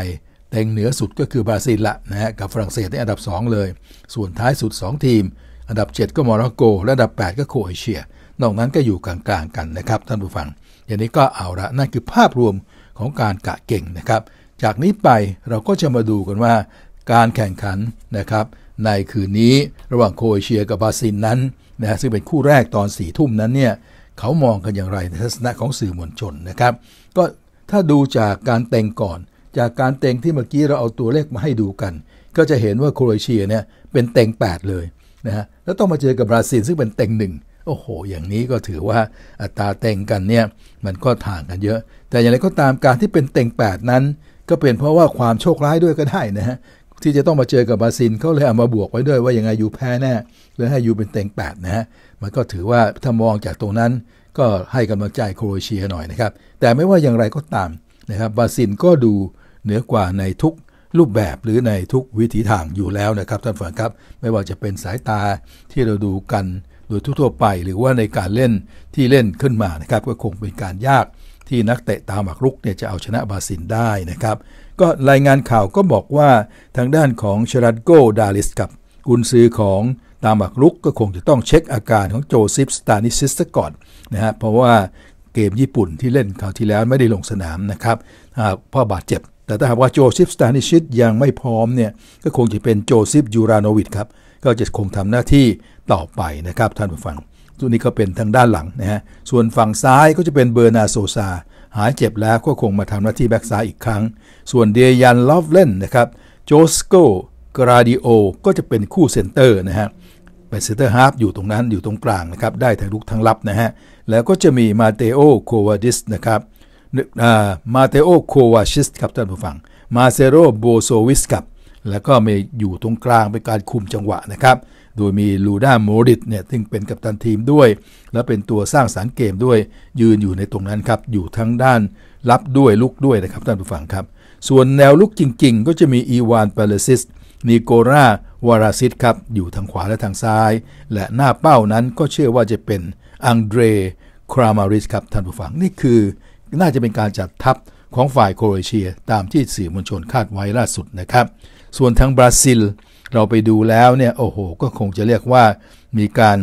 แต่งเหนือสุดก็คือบราซิลละนะฮะกับฝรั่งเศสในอันดับ 2 เลย ส่วนท้ายสุด 2 ทีมอันดับ 7 ก็โมร็อกโก และอันดับ 8 ก็โคเอเชียนอกนั้นก็อยู่กลาง ๆ กันนะครับท่านผู้ฟัง อย่างนี้ก็เอาละนั่นคือภาพรวมของการกะเก่งนะครับ จากนี้ไปเราก็จะมาดูกันว่า การแข่งขันนะครับในคืนนี้ระหว่างโครเอเชียกับบราซิลนั้นนะซึ่งเป็นคู่แรกตอนสี่ทุ่มนั้นเนี่ยเขามองกันอย่างไรในทัศนะของสื่อมวลชนนะครับ ก็ถ้าดูจากการเต็งก่อน จากการเต็งที่เมื่อกี้เราเอาตัวเลขมาให้ดูกัน ก็จะเห็นว่าโครเอเชียเนี่ยเป็นเต็ง8เลยนะฮะแล้วต้องมาเจอกับบราซิลซึ่งเป็นเต็งหนึ่งโอ้โห อย่างนี้ก็ถือว่าอัตราเต็งกันเนี่ยมันก็ถ่างกันเยอะ แต่อย่างไรก็ตามการที่เป็นเต็ง8นั้นก็เป็นเพราะว่าความโชคร้ายด้วยก็ได้นะฮะที่จะต้องมาเจอกับบาซินเขาเลยเอามาบวกไว้ด้วย ว่ายังไงยูแพ้แน่แลวให้ยูเป็นเต็งแปดนะฮะมันก็ถือว่าถ้ามองจากตรงนั้น ก็ให้กำลังใจโครเอเชียหน่อยนะครับ แต่ไม่ว่าอย่างไรก็ตามนะครับบาซินก็ดูเหนือกว่าในทุกรูปแบบหรือในทุกวิถีทางอยู่แล้วนะครับท่านผู้ชมครับไม่ว่าจะเป็นสายตาที่เราดูกันโดยทั่วไป หรือว่าในการเล่นที่เล่นขึ้นมานะครับก็คงเป็นการยากที่นักเตะตามหมากรุกเนี่ยจะเอาชนะบาซินได้นะครับก็รายงานข่าวก็บอกว่าทางด้านของชรัตโก ดาลิสกับกุนซือของตามักลุกก็คงจะต้องเช็คอาการของโจซิฟสตานิซิสก่อนนะฮะเพราะว่าเกมญี่ปุ่นที่เล่นคราวที่แล้วไม่ได้ลงสนามนะครับเพรพ่อบาดเจ็บ แต่ถ้าหากว่าโจซิฟสตานิชิตยังไม่พร้อมเนี่ยก็คงจะเป็นโจซิฟยูราโนวิชครับก็จะคงทำหน้าที่ต่อไปนะครับท่านผู้ฟังส่วนนี้ก็เป็นทางด้านหลังนะฮะส่วนฝั่งซ้ายก็จะเป็นเบอร์นาโซซาหายเจ็บแล้วก็คงมาทำหน้าที่แบ็กซ้ายอีกครั้ง ส่วนเดียยันลอฟเล่นนะครับ โจสโกกราดิโอ ก็จะเป็นคู่เซนเตอร์นะฮะ เป็นเซนเตอร์ฮาร์ฟอยู่ตรงนั้นอยู่ตรงกลางนะครับ ได้ทั้งลุกทั้งรับนะฮะ แล้วก็จะมีมาเตโอโควาดิสนะครับมาเตโอโควาชิสครับท่านผู้ฟัง มาเซโรโบโซวิสครับ แล้วก็มีอยู่ตรงกลางเป็นการคุมจังหวะนะครับโดยมีลูด้าโมริตเนี่ยซึ่งเป็นกัปตันทีมด้วย และเป็นตัวสร้างสารเกมด้วยยืนอยู่ในตรงนั้นครับ อยู่ทั้งด้าน รับด้วยลุกด้วยนะครับ ท่านผู้ฟังครับ ส่วนแนวลุกจริงๆ ก็จะมีอีวานเปเลซิสนิโกราวาราซิตครับอยู่ทางขวาและทางซ้าย และหน้าเป้านั้นก็เชื่อว่าจะเป็นอังเดรครามาริสครับ ท่านผู้ฟังนี่คือน่าจะเป็นการจัดทัพของฝ่ายโครเอเชียตามที่สื่อมวลชนคาดไว้ล่าสุดนะครับส่วนทางบราซิลเราไปดูแล้วเนี่ย โอ้โห ก็คงจะเรียกว่ามีการ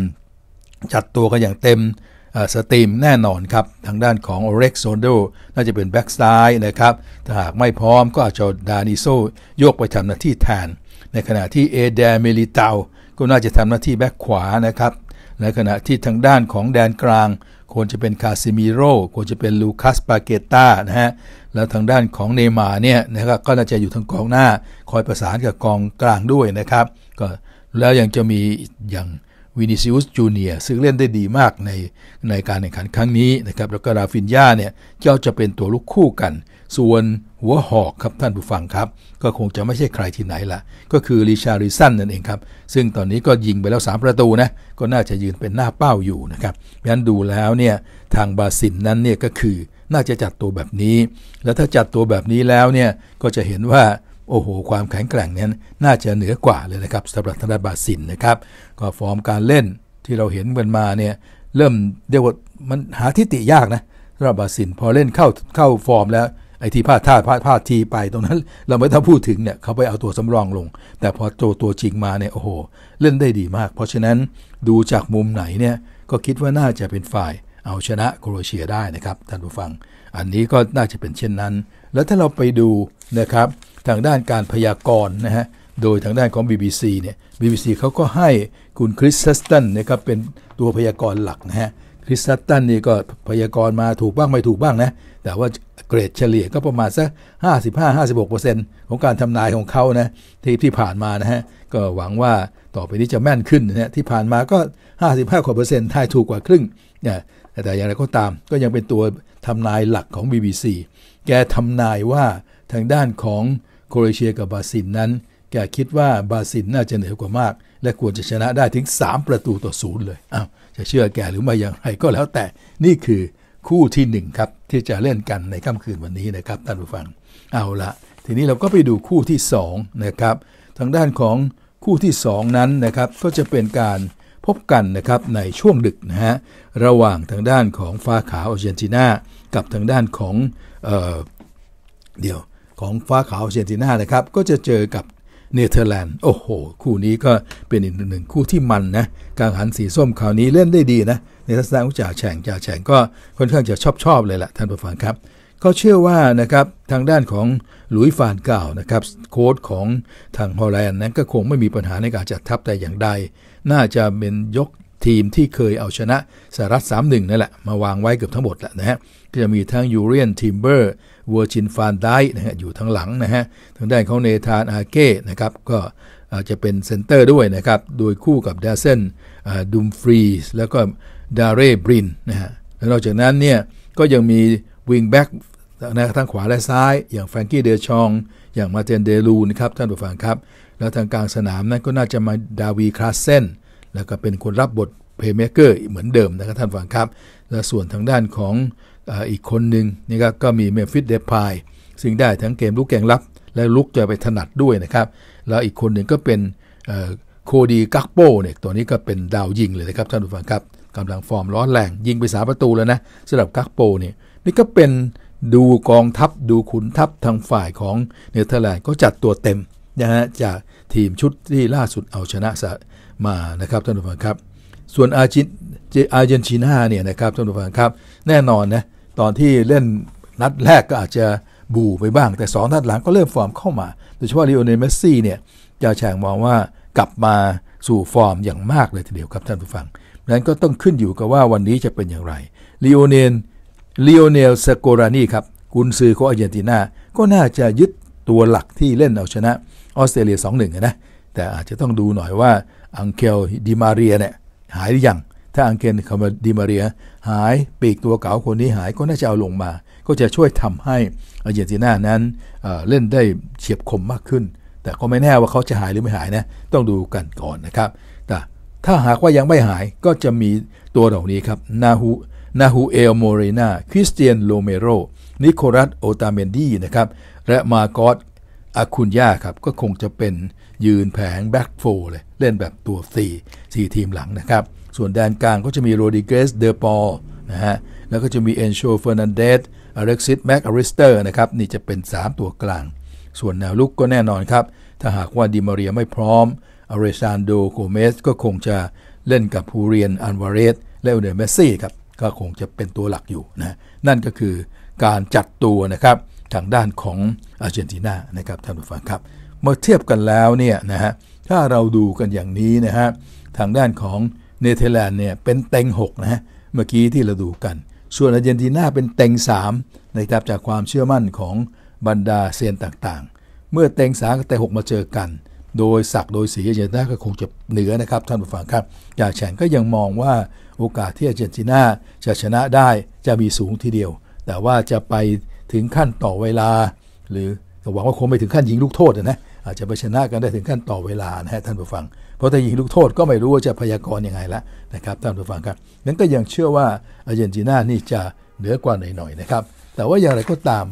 จัดตัวกันอย่างเต็มสตรีมแน่นอนครับ ทางด้านของโอเร็กซอนโดน่าจะเป็นแบ็กซ้ายนะครับถ้าหากไม่พร้อมก็อาจจะดานิโซโยกไปทำหน้าที่แทน ในขณะที่เอเดเมลิตาก็น่าจะทำหน้าที่แบ็กขวานะครับในขณะที่ทางด้านของแดนกลางควรจะเป็นคาซิมิโร่ควรจะเป็นลูคัสปาเกต้านะฮะ แล้วทางด้านของเนมาเนี่ยนะครับก็น่าจะอยู่ทางกองหน้าคอยประสานกับกองกลางด้วยนะครับ ก็แล้วยังจะมีอย่างวินิซิอุสจูเนียซึ่งเล่นได้ดีมากในในการแข่งขันครั้งนี้นะครับ แล้วก็ราฟินญาเนี่ยก็จะเป็นตัวลุกคู่กันส่วนหัวหอกครับท่านผู้ฟังครับ ก็คงจะไม่ใช่ใครที่ไหนละก็คือลิชาริสันนั่นเองครับ ซึ่งตอนนี้ก็ยิงไปแล้ว 3 ประตูนะก็น่าจะยืนเป็นหน้าเป้าอยู่นะครับงั้นดูแล้วเนี่ยทางบาซินนั้นเนี่ยก็คือน่าจะจัดตัวแบบนี้ แล้วถ้าจัดตัวแบบนี้แล้วเนี่ยก็จะเห็นว่าโอ้โห ความแข็งแกร่งนั้นน่าจะเหนือกว่าเลยนะครับสำหรับธนบาสินนะครับก็ฟอร์มการเล่นที่เราเห็นกันมาเนี่ยเริ่มเดี๋ยวมันหาทิติยากนะสำหรับบาสินพอเล่นเข้าเข้าฟอร์มแล้วไอ้ที่พลาดท่าพลาดพลาดทีไป ตรงนั้นเราไม่ต้องพูดถึงเนี่ยเขาไปเอาตัวสำรองลง แต่พอโจตัวจริงมาเนี่ยโอ้โห เล่นได้ดีมาก เพราะฉะนั้นดูจากมุมไหนเนี่ยก็คิดว่าน่าจะเป็นฝ่าย เอาชนะโครเอเชียได้นะครับ ท่านผู้ฟัง อันนี้ก็น่าจะเป็นเช่นนั้น แล้วถ้าเราไปดูนะครับทางด้านการพยากรณ์นะฮะโดยทางด้านของ BBC เนี่ย BBC เขาก็ให้คุณคริสตัสตันนะครับเป็นตัวพยากรณ์หลักนะฮะคริสตัสตันนี่ก็พยากรณ์มาถูกบ้างไม่ถูกบ้างนะแต่ว่าเกรดเฉลี่ยก็ประมาณสัก 55-56%ของการทำนายของเขานะ ที่ที่ผ่านมานะฮะ ก็หวังว่าต่อไปนี้จะแม่นขึ้นนะฮะ ที่ผ่านมาก็ 55กว่าเปอร์เซ็นต์ทายถูกกว่าครึ่งนะแต่อย่างไรก็ตาม ก็ยังเป็นตัวทำนายหลักของ BBC แกทำนายว่าทางด้านของโครเอเชียกับบราซิลนนั้น แกคิดว่าบราซิลน่าจะเหนือกว่ามาก และควรจะชนะได้ถึง 3 ประตูต่อศูนย์เลย อ้าว จะเชื่อแกหรือไม่อย่างไรก็แล้วแต่ นี่คือคู่ที่ 1 ครับ ที่จะเล่นกันในค่ำคืนวันนี้นะครับท่านผู้ฟังเอาละทีนี้เราก็ไปดูคู่ที่ 2 นะครับ ทางด้านของคู่ที่ 2 นั้นนะครับก็จะเป็นการพบกันนะครับในช่วงดึกนะฮะระหว่างทางด้านของฟ้าขาวออรเจนตินากับทางด้านของเออเดี๋ยวของฟ้าขาวออรเจนตินานะครับ ก็จะเจอกับเนเธอร์แลนด์โอ้โห คู่นี้ก็เป็นอีกหนึ่งคู่ที่มันนะการหันสีส้มคราวนี้เล่นได้ดีนะในทัศนะของจ่าแฉ่งจ่าแฉ่งก็ค่อนข้างจะชอบชอบเลยล่ะท่านผู้ฟังครับ ก็เชื่อว่านะครับทางด้านของหลุยฟานเก่านะครับ โค้ดของทางฮอลแลนด์นั้นก็คงไม่มีปัญหาในการจัดทัพแต่อย่างใด น่าจะเป็นยกทีมที่เคยเอาชนะสหรัฐ3-1นั่นแหละ มาวางไว้เกือบทั้งหมดแหละนะฮะก็จะมีทั้งยูเรียน ทิมเบอร์เวอร์จินฟานได้นะฮะอยู่ทั้งหลังนะฮะทางด้านของเนธานอาเก้นะครับก็จะเป็นเซนเตอร์ด้วยนะครับ โดยคู่กับดซเซนดุมฟรีสแล้วก็ดาร์เรบรินนะฮะ แล้วนอกจากนั้นเนี่ยก็ยังมีวิงแบ็กนะทั้งขวาและซ้าย อย่างแฟรงกี้เดชอง อย่างมาเตนเดลูนะครับท่านผู้ฟังครับ แล้วทางกลางสนามนั้นก็น่าจะมาดาวีคลาสเซนแล้วก็เป็นคนรับบทเพย์เมเกอร์เหมือนเดิมนะครับท่านฟังครับ และส่วนทางด้านของอีกคนหนึ่งนะครับก็มีเมฟิสเดพายซึ่งได้ทั้งเกมลุกแกงรับ และลุกจะไปถนัดด้วยนะครับ แล้วอีกคนหนึ่งก็เป็นโคดีกักโปเนี่ยตัวนี้ก็เป็นดาวยิงเลยนะครับท่านผู้ฟังครับกำลังฟอร์มร้อนแรงยิงไปสาประตูแล้วนะสำหรับกักโปเนี่ยนี่ก็เป็นดูกองทัพดูขุนทัพทางฝ่ายของเนเธอร์แลนด์ก็จัดตัวเต็มนะฮะจากทีมชุดที่ล่าสุดเอาชนะมานะครับท่านผู้ฟังครับส่วนอาจินอาร์เจนชินาเนี่ยนะครับท่านผู้ฟังครับแน่นอนนะตอนที่เล่นนัดแรกก็อาจจะบูไปบ้าง แต่2นัดหลังก็เริ่มฟอร์มเข้ามา โดยเฉพาะลีโอเนล เมสซี่เนี่ยจะแฉงมองว่ากลับมาสู่ฟอร์มอย่างมากเลยทีเดียวครับ ท่านผู้ฟังนั้นก็ต้องขึ้นอยู่กับว่าวันนี้จะเป็นอย่างไรลีโอเนลลีโอเนลสโกรานี ครับ กุนซือของอาร์เจนตินาก็น่าจะยึดตัวหลักที่เล่นเอาชนะออสเตรเลีย 2-1 นะ แต่อาจจะต้องดูหน่อยว่า อังเคล ดิมาเรีย เนี่ย หายหรือยัง ถ้าอังเคลคาดิมาเรีย หายปีกตัวเก่าคนนี้หาย ก็น่าจะเอาลงมา ก็จะช่วยทำให้อาร์เจนตินานั้นเเล่นได้เฉียบคมมากขึ้น แต่ก็ไม่แน่ว่าเขาจะหายหรือไม่หายนะ ต้องดูกันก่อนนะครับถ้าหากว่ายังไม่หายก็จะมีตัวเหล่านี้ครับนาหูนาหูเอลโมเรนาคริสเตียนโลเมโรนิโคลัสโอตาเมนดีนะครับและมาโกสอาคุนยาครับก็คงจะเป็นยืนแผงแบ็กโฟเลย เล่นแบบตัว4 4 ทีมหลังนะครับ ส่วนแดนกลางก็จะมีโรดิเกสเดอปอลนะฮะแล้วก็จะมีเอนโชเฟอร์นันเดสอเล็กซิสแม็กอาริสเตอร์นะครับนี่จะเป็น 3 ตัวกลาง ส่วนแนวลุกก็แน่นอนครับ ถ้าหากว่าดิมาเรียไม่พร้อมอเรซานโดโกเมสก็คงจะเล่นกับฮูเรียนอันวาเรสและอเดเมซี่ครับ ก็คงจะเป็นตัวหลักอยู่นะนั่นก็คือการจัดตัวนะครับทางด้านของอาร์เจนตินานะครับท่านผู้ฟังครับ เมื่อเทียบกันแล้วเนี่ยนะฮะถ้าเราดูกันอย่างนี้นะฮะทางด้านของเนเธอร์แลนด์เนี่ยเป็นเต็ง6นะฮะเมื่อกี้ที่เราดูกัน ส่วนอาร์เจนตินาเป็นเต็ง3นะครับจากความเชื่อมั่นของบรรดาเซียนต่างๆ เมื่อเต็งสามกับเต็งหมาเจอกันโดยศักโดยสีอาร์เจนตินาก็คงจะเหนือนะครับ ท่านผู้ฟังครับอย่างแฉงก็ยังมองว่าโอกาสที่อาร์เจนตินาจะชนะได้จะมีสูงทีเดียว แต่ว่าจะไปถึงขั้นต่อเวลา หรือหวังว่าคงไม่ถึงขั้นยิงลูกโทษนะอาจจะไปชนะกันได้ถึงขั้นต่อเวลานะฮะท่านผู้ฟังเพราะถ้ายิงลูกโทษก็ไม่รู้ว่าจะพยากรณ์ยังไงละนะครับท่านผู้ฟังครับนั้นก็ยังเชื่อว่าอาร์เจนตินานี่จะเหนือกว่าหน่อยๆนะครับแต่ว่าอย่างไรก็ตาม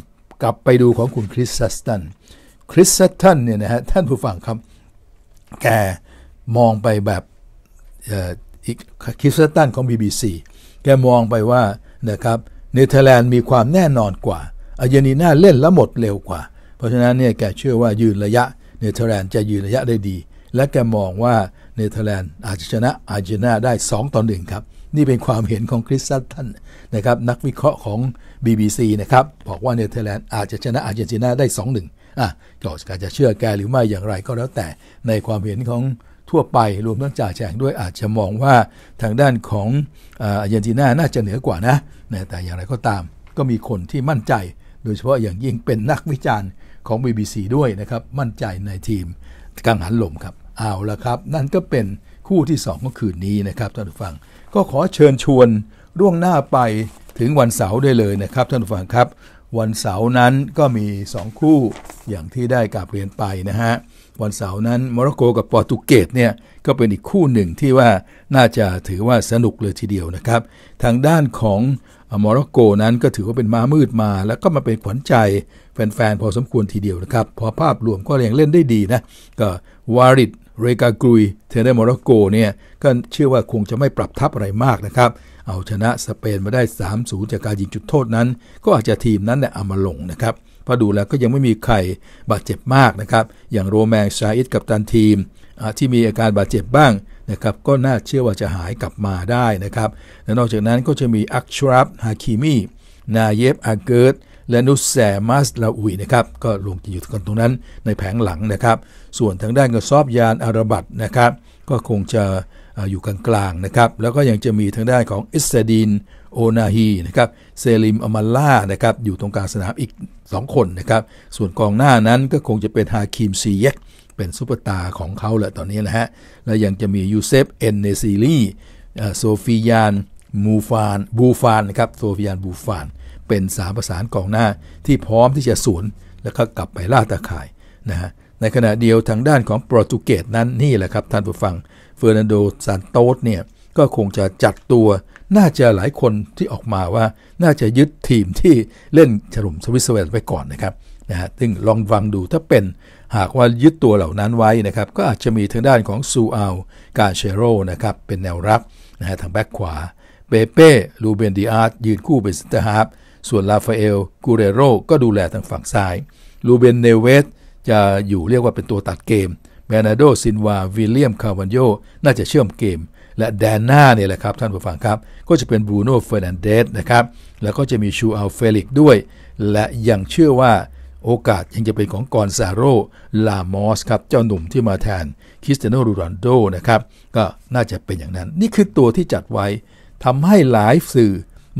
กลับไปดูของคุณคริสซัสตันคริสซัสตันเนี่ยนะฮะท่านผู้ฟังครับแก มองไปแบบอีกคิสตันของ BBC แกมองไปว่านะครับเนเธอร์แลนด์มีความแน่นอนกว่าอาเจนีนาเล่นแล้วหมดเร็วกว่า เพราะฉะนั้นเนี่ยแกเชื่อว่ายืนระยะเนเธอร์แลนด์จะยืนระยะได้ดี และแกมองว่าเนเธอร์แลนด์อาจจะชนะอาเจนาได้ 2 ต่อหนึ่งครับ นี่เป็นความเห็นของคริสตันท่านนะครับนักวิเคราะห์ของ BBC นะครับบอกว่าเนเธอร์แลนด์อาจจะชนะอาเจนตินาได้2-1อ่ะก็จะเชื่อแกหรือไม่อย่างไรก็แล้วแต่ในความเห็นของทั่วไป รวมทั้งจ่าแจงด้วยอาจจะมองว่าทางด้านของอาร์เจนตินาน่าจะเหนือกว่านะแต่อย่างไรก็ตาม ก็มีคนที่มั่นใจ โดยเฉพาะอย่างยิ่งเป็นนักวิจารณ์ของ BBC ด้วยนะครับมั่นใจในทีม กังหันลมครับเอาละครับนั่นก็เป็นคู่ที่2ของคืนนี้นะครับท่านผู้ฟัง ก็ขอเชิญชวนร่วงหน้าไปถึงวันเสาร์ได้เลยนะครับท่านผู้ฟังครับวันเสาร์นั้นก็มี 2 คู่อย่างที่ได้กาวเรียนไปนะฮะวันเสาร์นั้นโมร็อกโกกับโปรตุเกสเนี่ยก็เป็นอีกคู่หนึ่งที่ว่าน่าจะถือว่าสนุกเลยทีเดียวนะครับทางด้านของโมร็อกโกนั้นก็ถือว่าเป็นมามืดมา แล้วก็มาเป็นขวัญใจ แฟนๆพอสมควรทีเดียวนะครับ พอภาพรวมก็ยังเล่นได้ดีนะก็วาริดเรกากรุยเทเนมอร์โกเนี่ยก็เชื่อว่าคงจะไม่ปรับทับอะไรมากนะครับ เอาชนะสเปนมาได้ 3-0จากการยิงจุดโทษนั้น ก็อาจจะทีมนั้นเนี่ยเอามาลงนะครับ พอดูแล้วก็ยังไม่มีใครบาดเจ็บมากนะครับ อย่างโรแมนชาอิดกับตันทีมที่มีอาการบาดเจ็บบ้างนะครับก็น่าเชื่อว่าจะหายกลับมาได้นะครับ และนอกจากนั้นก็จะมีอักชรับฮาคิมีนาเยฟ อาเกิร์ตและนุสแซมัสลาอุยนะครับก็ลงจีอยู่กันตรงนั้นในแผงหลังนะครับส่วนทางด้านกระซอบยานอารบัตนะครับก็คงจะอยู่กลางๆนะครับแล้วก็ยังจะมีทางด้านของอิสซาดินโอนาฮีนะครับเซลิมอมาล่านะครับอยู่ตรงกลางสนามอีก 2 คนนะครับส่วนกองหน้านั้นก็คงจะเป็นฮาคิมซีเยกเป็นซูเปอร์ตาร์ของเขาแหละตอนนี้นะฮะและยังจะมียูเซฟเอนเนซีลีโซฟียาน มูฟาน บูฟานนะครับโซฟียานบูฟานเป็นสามประสานกองหน้าที่พร้อมที่จะสวนแล้วก็กลับไปล่าตาข่ายนะฮะ ในขณะเดียวทางด้านของโปรตุเกสนั้นนี่แหละครับท่านผู้ฟัง เฟอร์นันโดซานโตสเนี่ยก็คงจะจัดตัวน่าจะหลายคนที่ออกมาว่าน่าจะยึดทีมที่เล่นฉลุมสวิตเซอร์แลนด์ไว้ก่อนนะครับนะฮะซึ่งลองฟังดูถ้าเป็นหากว่ายึดตัวเหล่านั้นไว้นะครับก็อาจจะมีทางด้านของซูอาลกาเชโรนะครับเป็นแนวรับนะฮะทางแบ็กขวาเปเป้ลูเบนดิอาร์ตยืนคู่เป็นสตาร์ฮาร์ส่วนลาฟาเอล กูเรโรก็ดูแลทางฝั่งซ้ายลูเบน เนเวส จะอยู่เรียกว่าเป็นตัวตัดเกมแบนาโดซินวา วิลเลียม คาวันโยน่าจะเชื่อมเกม และแดนนาเนี่ยแหละครับท่านผู้ฟังครับ ก็จะเป็นบรูโน่ เฟรนันเดส นะครับ แล้วก็จะมีชูอัลเฟลิกด้วย และยังเชื่อว่าโอกาสยังจะเป็นของกอนซาโรลามอสครับ เจ้าหนุ่มที่มาแทนคริสเตียโนูรันโดนะครับ ก็น่าจะเป็นอย่างนั้น นี่คือตัวที่จัดไว้ ทำให้หลายสื่อ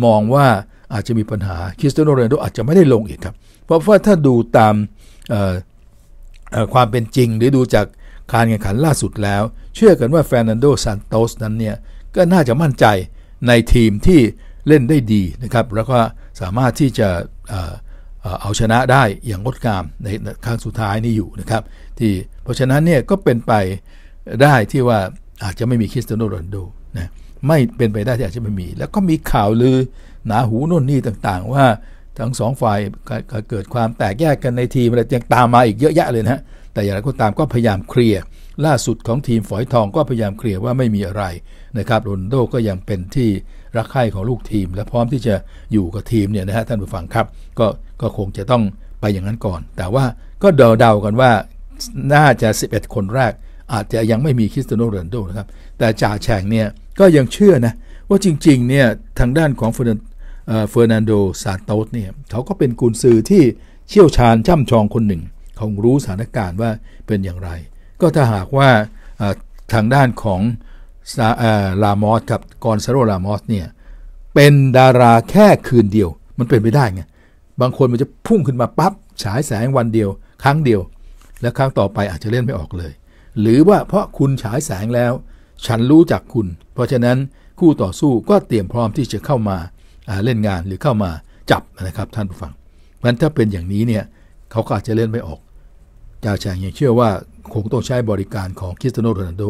มองว่าอาจจะมีปัญหาคริสเตียโนโรนัลโดอาจจะไม่ได้ลงอีกครับ เพราะว่าถ้าดูตามความเป็นจริงหรือดูจากการแข่งขันล่าสุดแล้ว เชื่อกันว่าเฟรนันโดซานโตสนั้นเนี่ยก็น่าจะมั่นใจในทีมที่เล่นได้ดีนะครับแล้วก็สามารถที่จะเอาชนะได้อย่างงดงามในครั้งสุดท้ายนี้อยู่นะครับที่เพราะฉะนั้นเนี่ยก็เป็นไปได้ที่ว่าอาจจะไม่มีคริสเตียโนโรนโดนะไม่เป็นไปได้ที่อาจจะไม่มี แล้วก็มีข่าวลือหนาหูน่นนี่ต่างๆ ว่าทั้งสองฝ่ายเกิดความแตกแยกกันในทีมอะไรยังตามมาอีกเยอะแยะเลยนะแต่อย่างไรก็ตามก็พยายามเคลียร์ล่าสุดของทีมฝอยทองก็พยายามเคลียร์ว่าไม่มีอะไรนะครับโรนโดก็ยังเป็นที่รักใคร่ของลูกทีม และพร้อมที่จะอยู่กับทีมเนี่ยนะฮะท่านผู้ฟังครับก็ก็คงจะต้องไปอย่างนั้นก่อน แต่ว่าก็เดาๆกันว่าน่าจะ 11 คนแรกอาจจะยังไม่มีคริสเตียโนโรนโดนะครับแต่จ่าแฉงเนี่ย ก็ยังเชื่อนะว่าจริงๆเนี่ย ทางด้านของฟอร์เฟอร์นันโด ซานโตส เนี่ยเขาก็เป็นกุนซือที่เชี่ยวชาญช่ำชองคนหนึ่ง เขารู้สถานการณ์ว่าเป็นอย่างไร ก็ถ้าหากว่าทางด้านของลามอส กับกอนซาโรลามอส เนี่ย เป็นดาราแค่คืนเดียว มันเป็นไปได้ไง บางคนมันจะพุ่งขึ้นมาปั๊บ ฉายแสงวันเดียว ครั้งเดียว แล้วครั้งต่อไปอาจจะเล่นไม่ออกเลย หรือว่าเพราะคุณฉายแสงแล้ว ฉันรู้จักคุณ เพราะฉะนั้นคู่ต่อสู้ก็เตรียมพร้อมที่จะเข้ามาเล่นงานหรือเข้ามาจับนะครับท่านผู้ฟังมันถ้าเป็นอย่างนี้เนี่ยเขาก็อาจจะเล่นไม่ออกจาแชงยังเชื่อว่าคงต้องใช้บริการของคริสเตโนโรนัลโด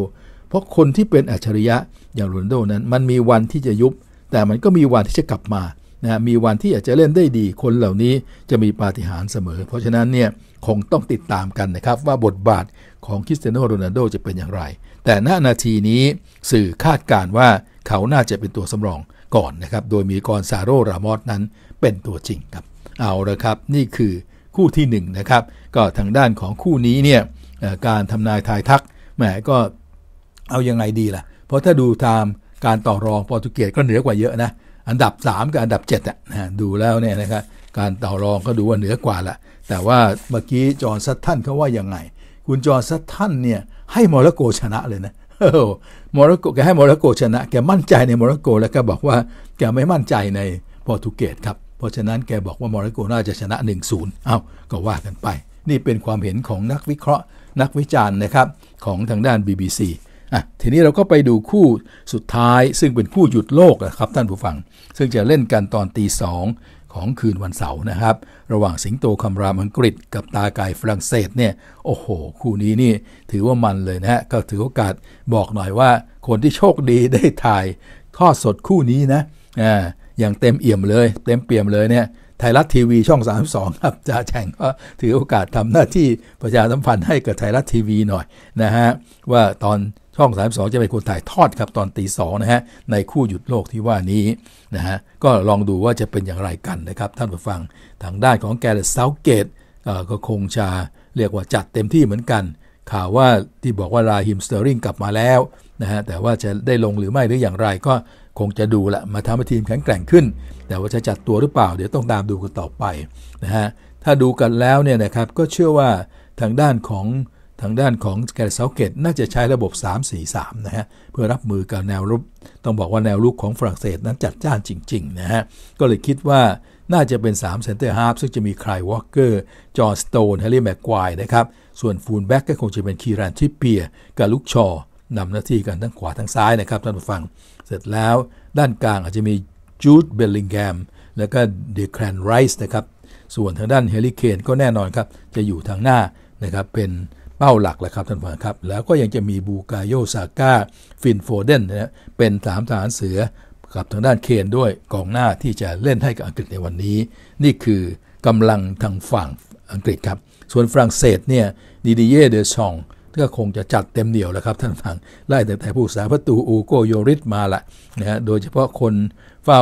เพราะคนที่เป็นอัจฉริยะอย่างโรนัลโดนั้นมันมีวันที่จะยุบ แต่มันก็มีวันที่จะกลับมานะมีวันที่อาจจะเล่นได้ดีคนเหล่านี้จะมีปาฏิหาริย์เสมอ เพราะฉะนั้นเนี่ยคงต้องติดตามกันนะครับว่าบทบาทของคริสเตียโนโรนัลโดจะเป็นอย่างไร แต่ณนาทีนี้สื่อคาดการว่าเขาน่าจะเป็นตัวสำรองก่อนนะครับ โดยมีกอรซาโรรามอสนั้นเป็นตัวจริงครับ เอาละครับ นี่คือคู่ที่1นนะครับ ก็ทางด้านของคู่นี้เนี่ยการทำนายทายทักแหมก็เอายังไงดีล่ะ เพราะถ้าดูตามการต่อรองโปรตุเกสก็เหนือกว่าเยอะนะ อันดับ 3กับอันดับ7อ่ะนะ ดูแล้วเนี่ยนะครับ การต่อรองก็ดูว่าเหนือกว่าละแต่ว่าเมื่อกี้จอร์นซัตทันเขาว่ายังไง คุณจอร์นซัตทันเนี่ยให้โมร็อกโกชนะเลยนะเโมร็อกโกแกให้โมร็อกโกชนะ แกมั่นใจในโมร็อกโกแล้วก็บอกว่าแกไม่มั่นใจในโปรตุเกสครับ เพราะฉะนั้นแกบอกว่าโมร็อกโกน่าจะชนะ 1-0เอ้าก็ว่ากันไป นี่เป็นความเห็นของนักวิเคราะห์ นักวิจารณ์นะครับของทางด้าน BBC อ่ะทีนี้เราก็ไปดูคู่สุดท้าย ซึ่งเป็นคู่หยุดโลกนะครับท่านผู้ฟัง ซึ่งจะเล่นกันตอนตีสองของคืนวันเสาร์นะครับระหว่างสิงโตคำรามอังกฤษกับตาไก่ฝรั่งเศสเนี่ยโอ้โห คู่นี้นี่ถือว่ามันเลยนะฮะก็ถือโอกาสบอกหน่อยว่า คนที่โชคดีได้ถ่าย ทอดสดคู่นี้นะอ่าอย่างเต็มเอี่ยมเลย เต็มเปี่ยมเลยเนี่ยไทยรัฐทีวีช่อง 32ครับจะแข่งก็ถือโอกาสทำหน้าที่ประชาสัมพันธ์ให้กับไทยรัฐทีวีหน่อยนะฮะว่าตอนช่อง 32 จะเป็นคนถ่ายทอด ครับ ตอนตีสองนะฮะ ในคู่หยุดโลกที่ว่านี้ นะฮะ ก็ลองดูว่าจะเป็นอย่างไรกัน นะครับ ท่าน ผู้ ฟัง ทาง ด้าน ของ แกลเซาเกตก็ คงจะเรียกว่าจัดเต็มที่เหมือนกัน ข่าวว่า ที่ บอกว่าราฮิม สเตอริง กลับมาแล้ว นะฮะ แต่ว่าจะได้ลงหรือไม่หรืออย่างไรก็คงจะดูละมาทำให้ทีม แข็งแกร่งขึ้น แต่ว่าจะจัดตัวหรือเปล่า เดี๋ยว ต้อง ตาม ดู กัน ต่อไป นะฮะ ถ้าดูกันแล้วเนี่ยนะครับก็เชื่อว่าทางด้านของทางด้านของแกลเซาเกตน่าจะใช้ระบบ 3-4-3นะฮะเพื่อรับมือกับแนวรุกต้องบอกว่าแนวรุกของฝรั่งเศสนั้นจัดจ้านจริงๆนะฮะก็เลยคิดว่าน่าจะเป็น3เซนเตอร์ฮาร์ฟซึ่งจะมีไคลวอเกอร์ จอร์สโตนแฮร์รี่แม็กควายนะครับส่วนฟูลแบ็กก็คงจะเป็นคีรันทิเปียกับลุกชอนำหน้าที่กันทั้งขวาทั้งซ้ายนะครับท่านผู้ฟังเสร็จแล้วด้านกลางอาจจะมีจูดเบลลิงแกมแล้วก็เดคแคนไรส์นะครับส่วนทางด้านเฮลิเคนก็แน่นอนครับจะอยู่ทางหน้านะครับเป็นเป้าหลักแหละครับท่านผู้ชมครับ แล้วก็ยังจะมีบูกาโยซาก้าฟินโฟเดนนะเป็นสามทหารเสือกับทางด้านเคนด้วยกองหน้าที่จะเล่นให้กับอังกฤษในวันนี้ นี่คือกำลังทางฝั่งอังกฤษครับ ส่วนฝรั่งเศสเนี่ยดีดีเยเดอชองก็คงจะจัดเต็มเหนียวแล้วครับท่านฟังไล่แต่แต่ผู้สาประตู อูโกโยริสมาละนะฮะโดยเฉพาะคนเฝ้า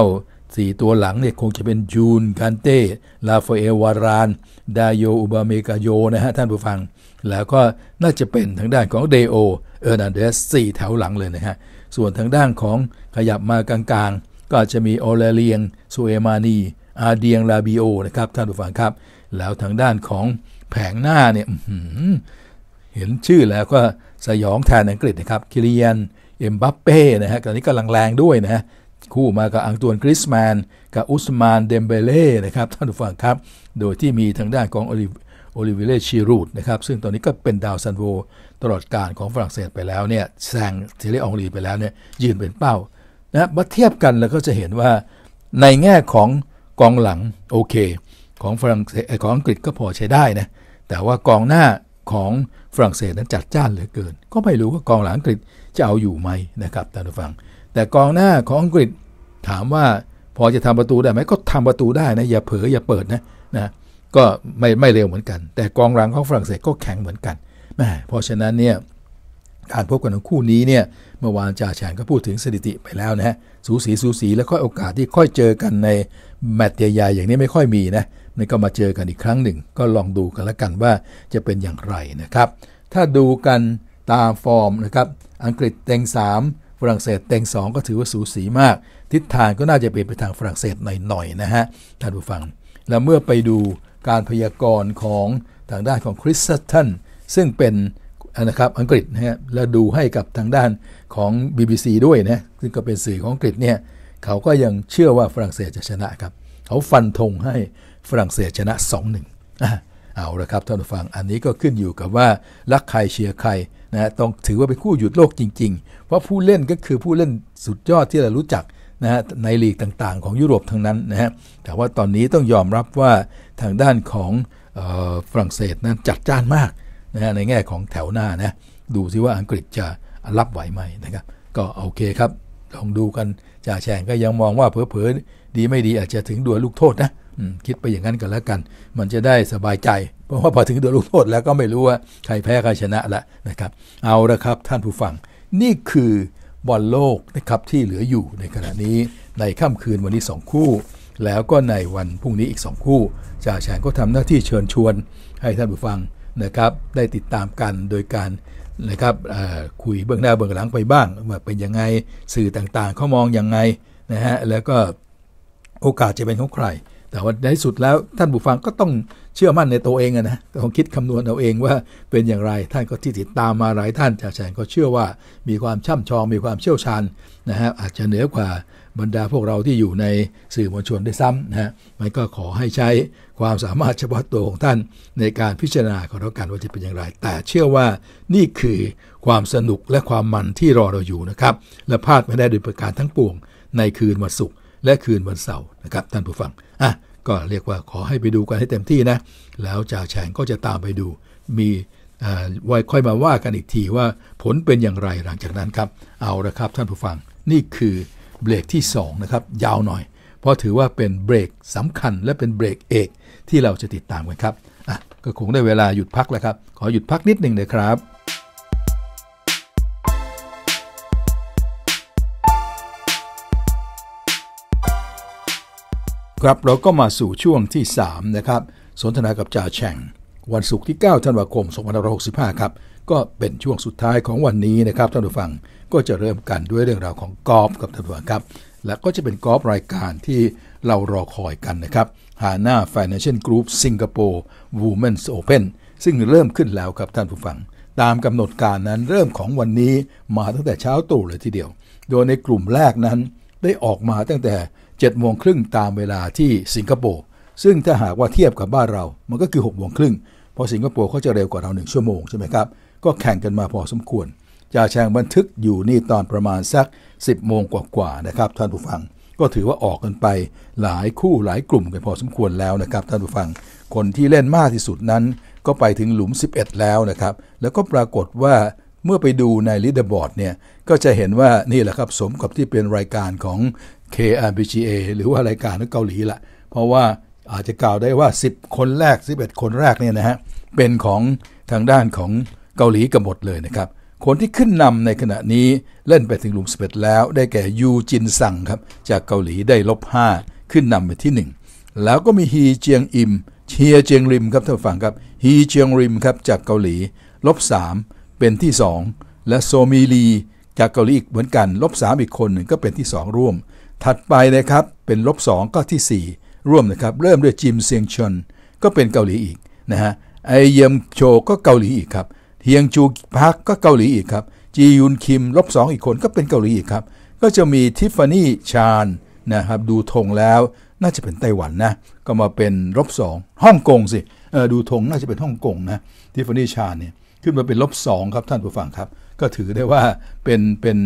สี่ตัวหลังเนี่ยคงจะเป็นจูนกันเต้ลาฟเอวารานดาโยอุบาเมกาโยนะฮะท่านผู้ฟังแล้วก็น่าจะเป็นทางด้านของเดโอเออร์นันเดสสี่แถวหลังเลยนะฮะ ส่วนทางด้านของขยับมากลางๆ ก็อาจจะมีโอเลเลียงซูเอมานี อาเดียงลาบิโอ นะครับท่านผู้ฟังครับ แล้วทางด้านของแผงหน้าเนี่ยเห็นชื่อแล้วก็สยองแทนอังกฤษนะครับ คิเลียนเอ็มบัปเป้ นะฮะ ตอนนี้กำลังแรงด้วยนะคู่มากับอังตวนกริสแมนกับอุสมาน เดมเบเล่ นะครับท่านผู้ฟังครับ โดยที่มีทางด้านของโอลิเวเลชีรูดนะครับ ซึ่งตอนนี้ก็เป็นดาวซันโวตลอดการของฝรั่งเศสไปแล้วเนี่ยแซงเทเลอองรีไปแล้วเนี่ยยืนเป็นเป้านะมาเทียบกันแล้วก็จะเห็นว่าในแง่ของกองหลังโอเค ของฝรั่งเศสของอังกฤษก็พอใช้ได้นะแต่ว่ากองหน้าของฝรั่งเศสนั้นจัดจ้านเหลือเกิน ก็ไม่รู้ว่ากองหลังอังกฤษจะเอาอยู่ไหมนะครับท่านผู้ฟังแต่กองหน้าของอังกฤษถามว่าพอจะทำประตูได้ไหมก็ทำประตูได้นะอย่าเผลออย่าเปิดนะนะก็ไม่ไม่เร็วเหมือนกัน แต่กองรังของฝรั่งเศสก็แข็งเหมือนกันแม่เพราะฉะนั้นเนี่ยการพบกันของคู่นี้เนี่ยเมื่อวานจ่าแฉงก็พูดถึงสถิติไปแล้วนะฮะสูสีสูสีแล้วค่อยโอกาสที่ค่อยเจอกันในแมตช์ใหญ่ๆอย่างนี้ไม่ค่อยมีนะนี่ก็มาเจอกันอีกครั้งหนึ่ง ก็ลองดูกันละกันว่าจะเป็นอย่างไรนะครับ ถ้าดูกันตามฟอร์มนะครับอังกฤษเต็ง3 ฝรั่งเศสเต็ง2 ก็ถือว่าสูสีมาก ทิศทางก็น่าจะเป็นไปทางฝรั่งเศสหน่อยๆนะฮะท่านผู้ฟังแล้วเมื่อไปดูการพยากรณ์ของทางด้านของคริสตันซึ่งเป็นนะครับอังกฤษนะฮะและดูให้กับทางด้านของ BBC ด้วยนะซึ่งก็เป็นสื่อของอังกฤษเนี่ยเขาก็ยังเชื่อว่าฝรั่งเศสจะชนะครับ เขาฟันธงให้ฝรั่งเศสชนะ 2-1อ่งเอาละครับท่านผู้ฟังอันนี้ก็ขึ้นอยู่กับว่ารักใครเชียร์ใครนะต้องถือว่าเป็นคู่หยุดโลกจริงๆ เพราะผู้เล่นก็คือผู้เล่นสุดยอดที่เรารู้จักนะฮะในลีกต่างๆ ของยุโรปทั้งนั้นนะฮะแต่ว่าตอนนี้ต้องยอมรับว่าทางด้านของฝรั่งเศสนั้นจัดจ้านมากนะในแง่ของแถวหน้านะดูซิว่าอังกฤษจะรับไหวไหมนะครับ ก็โอเคครับลองดูกันจ่าแฉงก็ยังมองว่าเผลอๆ ดีไม่ดีอาจจะถึงดวลลูกโทษนะคิดไปอย่างนั้นกันแล้วกัน มันจะได้สบายใจ เพราะว่าพอถึงดวลลูกโทษแล้วก็ไม่รู้ว่าใครแพ้ใครชนะละนะครับเอาละครับท่านผู้ฟังนี่คือบอลโลกนะครับที่เหลืออยู่ในขณะนี้ในค่ำคืนวันนี้2คู่แล้วก็ในวันพรุ่งนี้อีก 2 คู่จ่าแฉงก็ทำหน้าที่เชิญชวนให้ท่านผู้ฟังนะครับได้ติดตามกันโดยการนะครับคุยเบื้องหน้าเบื้องหลังไปบ้างว่าเป็นยังไงสื่อต่างๆเขามองยังไงนะฮะแล้วก็โอกาสจะเป็นของใคร แต่ว่าในสุดแล้วท่านผู้ฟังก็ต้องเชื่อมั่นในตัวเองนะต้องคิดคำนวณเอาเองว่าเป็นอย่างไรท่านก็ที่ติดตามมาหลายท่านจ่าแฉงก็เชื่อว่ามีความช่ำชองมีความเชี่ยวชาญนะฮะอาจจะเหนือกว่าบรรดาพวกเราที่อยู่ในสื่อมวลชนได้ซ้ำนะฮะมันก็ขอให้ใช้ความสามารถเฉพาะตัวของท่านในการพิจารณาของเราการว่าจะเป็นอย่างไร แต่เชื่อว่านี่คือความสนุกและความมันที่รอเราอยู่นะครับ และพลาดไม่ได้โดยประการทั้งปวง ในคืนวันศุกร์และคืนวันเสาร์นะครับท่านผู้ฟัง อ่ะ ก็เรียกว่าขอให้ไปดูกันให้เต็มที่นะ แล้วจากแฉงก็จะตามไปดู มีไว้ค่อยมาว่ากันอีกทีว่าผลเป็นอย่างไรหลังจากนั้นครับ เอาละครับท่านผู้ฟัง นี่คือเบรกที่ 2 นะครับ ยาวหน่อย เพราะถือว่าเป็นเบรกสำคัญและเป็นเบรกเอกที่เราจะติดตามกันครับอ่ะก็คงได้เวลาหยุดพักแล้วครับ ขอหยุดพักนิดหนึ่งเลยครับ ครับเราก็มาสู่ช่วงที่ 3 นะครับ สนทนากับจ่าแฉ่ง วันศุกร์ที่9ธันวาคม2565 ครับก็เป็นช่วงสุดท้ายของวันนี้นะครับ ท่านผู้ฟังก็จะเริ่มกันด้วยเรื่องราวของกอล์ฟกับท่านผู้ฟังครับ และก็จะเป็นกอล์ฟรายการที่เรารอคอยกันนะครับฮาน่าฟแลนเชียลกรุ๊ปสิงคโปร์วูแมนส์โอเพนซึ่งเริ่มขึ้นแล้วครับท่านผู้ฟัง ตามกำหนดการนั้นเริ่มของวันนี้มาตั้งแต่เช้าตู่เลยทีเดียว โดยในกลุ่มแรกนั้น ได้ออกมาตั้งแต่7โมงครึ่งตามเวลาที่สิงคโปร์ซึ่งถ้าหากว่าเทียบกับบ้านเรามันก็คือ6โมงครึ่งเพราะสิงคโปร์เขาจะเร็วกว่าเราหนึ่งชั่วโมงใช่ไหมครับก็แข่งกันมาพอสมควรจ่าแชงบันทึกอยู่นี่ตอนประมาณสัก 10 โมงกว่าๆนะครับ ท่านผู้ฟัง ก็ถือว่าออกกันไปหลายคู่หลายกลุ่มกันพอสมควรแล้วนะครับท่านผู้ฟัง คนที่เล่นมากที่สุดนั้น ก็ไปถึงหลุม 11 แล้วนะครับ แล้วก็ปรากฏว่าเมื่อไปดูในลิเดอร์บอร์ดเนี่ยก็จะเห็นว่านี่แหละครับสมกับที่เป็นรายการของ KRPGA หรือว่ารายการของเกาหลีละเพราะว่าอาจจะกล่าวได้ว่า 10 คนแรก 11 คนแรกเนี่ยนะฮะ เป็นของทางด้านของเกาหลีกับหมดเลยนะครับ คนที่ขึ้นนำในขณะนี้เล่นไปถึงหลุมสเปดแล้วได้แก่ยูจินซังครับ จากเกาหลีได้ลบ 5 ขึ้นนำไปที่ 1 แล้วก็มีฮีเจียงอิม เชียเจียงริมครับท่านฟังครับ ฮีเจียงริมครับจากเกาหลี ลบ 3 เป็นที่ 2 และโซมีลีจากเกาหลีอีกเหมือนกัน ลบ 3 อีกคนหนึ่งก็เป็นที่ 2 ร่วม ถัดไปนะครับเป็นลบ 2 ก็ที่ 4 ร่วมนะครับ เริ่มด้วยจิมเซียงชนก็เป็นเกาหลีอีกนะฮะไอเยมโชก็เกาหลีอีกครับเฮียงจูพักก็เกาหลีอีกครับจียุนคิมลบสองอีกคนก็เป็นเกาหลีอีกครับก็จะมีทิฟฟานี่ชานนะครับดูธงแล้วน่าจะเป็นไต้หวันนะก็มาเป็นลบสองฮ่องกงสิดูธงน่าจะเป็นฮ่องกงนะทิฟฟานี่ชานเนี่ยขึ้นมาเป็นลบสองครับท่านผู้ฟังครับก็ถือได้ว่าเป็นเป็น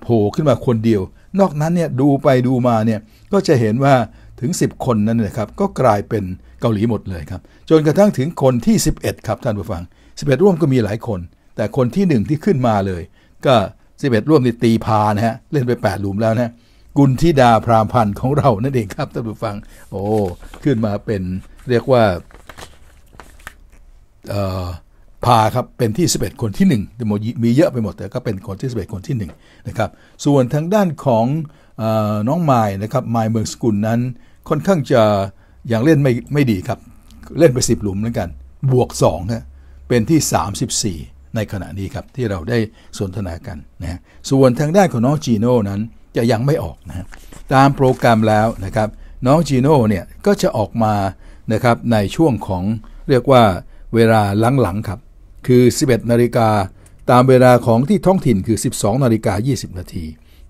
โผล่ขึ้นมาคนเดียว นอกนั้นเนี่ยดูไปดูมาเนี่ยก็จะเห็นว่าถึง 10 คนนั้นนะครับก็กลายเป็นเกาหลีหมดเลยครับจนกระทั่งถึงคนที่ 11 ครับท่านผู้ฟัง11ร่วมก็มีหลายคน แต่คนที่1ที่ขึ้นมาเลยก็ 11 ร่วมในตีพานะฮะ เล่นไป8หลุมแล้วนะ กุลธิดาพรามพันธ์ของเรานั่นเองครับท่านผู้ฟัง โอ้ขึ้นมาเป็นเรียกว่าพาครับเป็นที่ 11 คนที่1มีเยอะไปหมดแต่ก็เป็นคนที่ 11 คนที่1นะครับ ส่วนทางด้านของอน้องไม้นะครับไม้เมืองสกุลนั้นค่อนข้างจะยังเล่นไม่ไม่ดีครับ เล่นไป 10หลุมเหมือนกันบวก2ฮะเป็นที่ 34 ในขณะนี้ครับที่เราได้สนทนากันนะส่วนทางด้านของน้องจีโน่นั้นจะยังไม่ออกนะตามโปรแกรมแล้วนะครับน้องจีโน่เนี่ยก็จะออกมานะครับในช่วงของเรียกว่าเวลาหลังๆครับคือ 11 นาฬิกา ตามเวลาของที่ท้องถิ่นคือ 12 นาฬิกา 20 นาที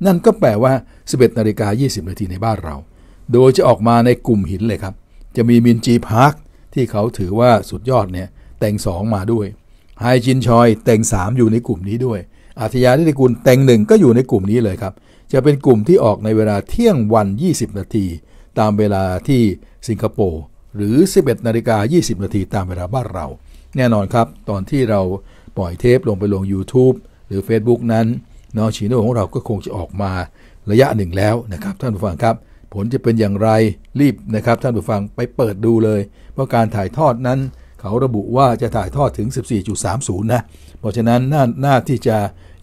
นั่นก็แปลว่า 11 นาฬิกา 20 นาทีในบ้านเรา โดยจะออกมาในกลุ่มหินเลยครับจะมีมินจีพาร์คที่เขาถือว่าสุดยอดเนี่ยแต่งสองมาด้วยไฮจินชอยแต่งสามอยู่ในกลุ่มนี้ด้วย อาทยานิติกุลแต่งหนึ่งก็อยู่ในกลุ่มนี้เลยครับ จะเป็นกลุ่มที่ออกในเวลาเที่ยงวัน 20 นาที ตามเวลาที่สิงคโปร์ หรือ 11นาฬิกา 20 นาทีตามเวลาบ้านเรา แน่นอนครับตอนที่เราปล่อยเทปลงไปลง YouTube หรือ Facebook นั้นน้องชีโน่ของเราก็คงจะออกมาระยะหนึ่งแล้วนะครับ ท่านผู้ฟังครับ ผลจะเป็นอย่างไรรีบนะครับ ท่านผู้ฟังไปเปิดดูเลยเพราะการถ่ายทอดนั้นเขาระบุว่าจะถ่ายทอดถึง 14.30 นะ เพราะฉะนั้นน่านาที่จะ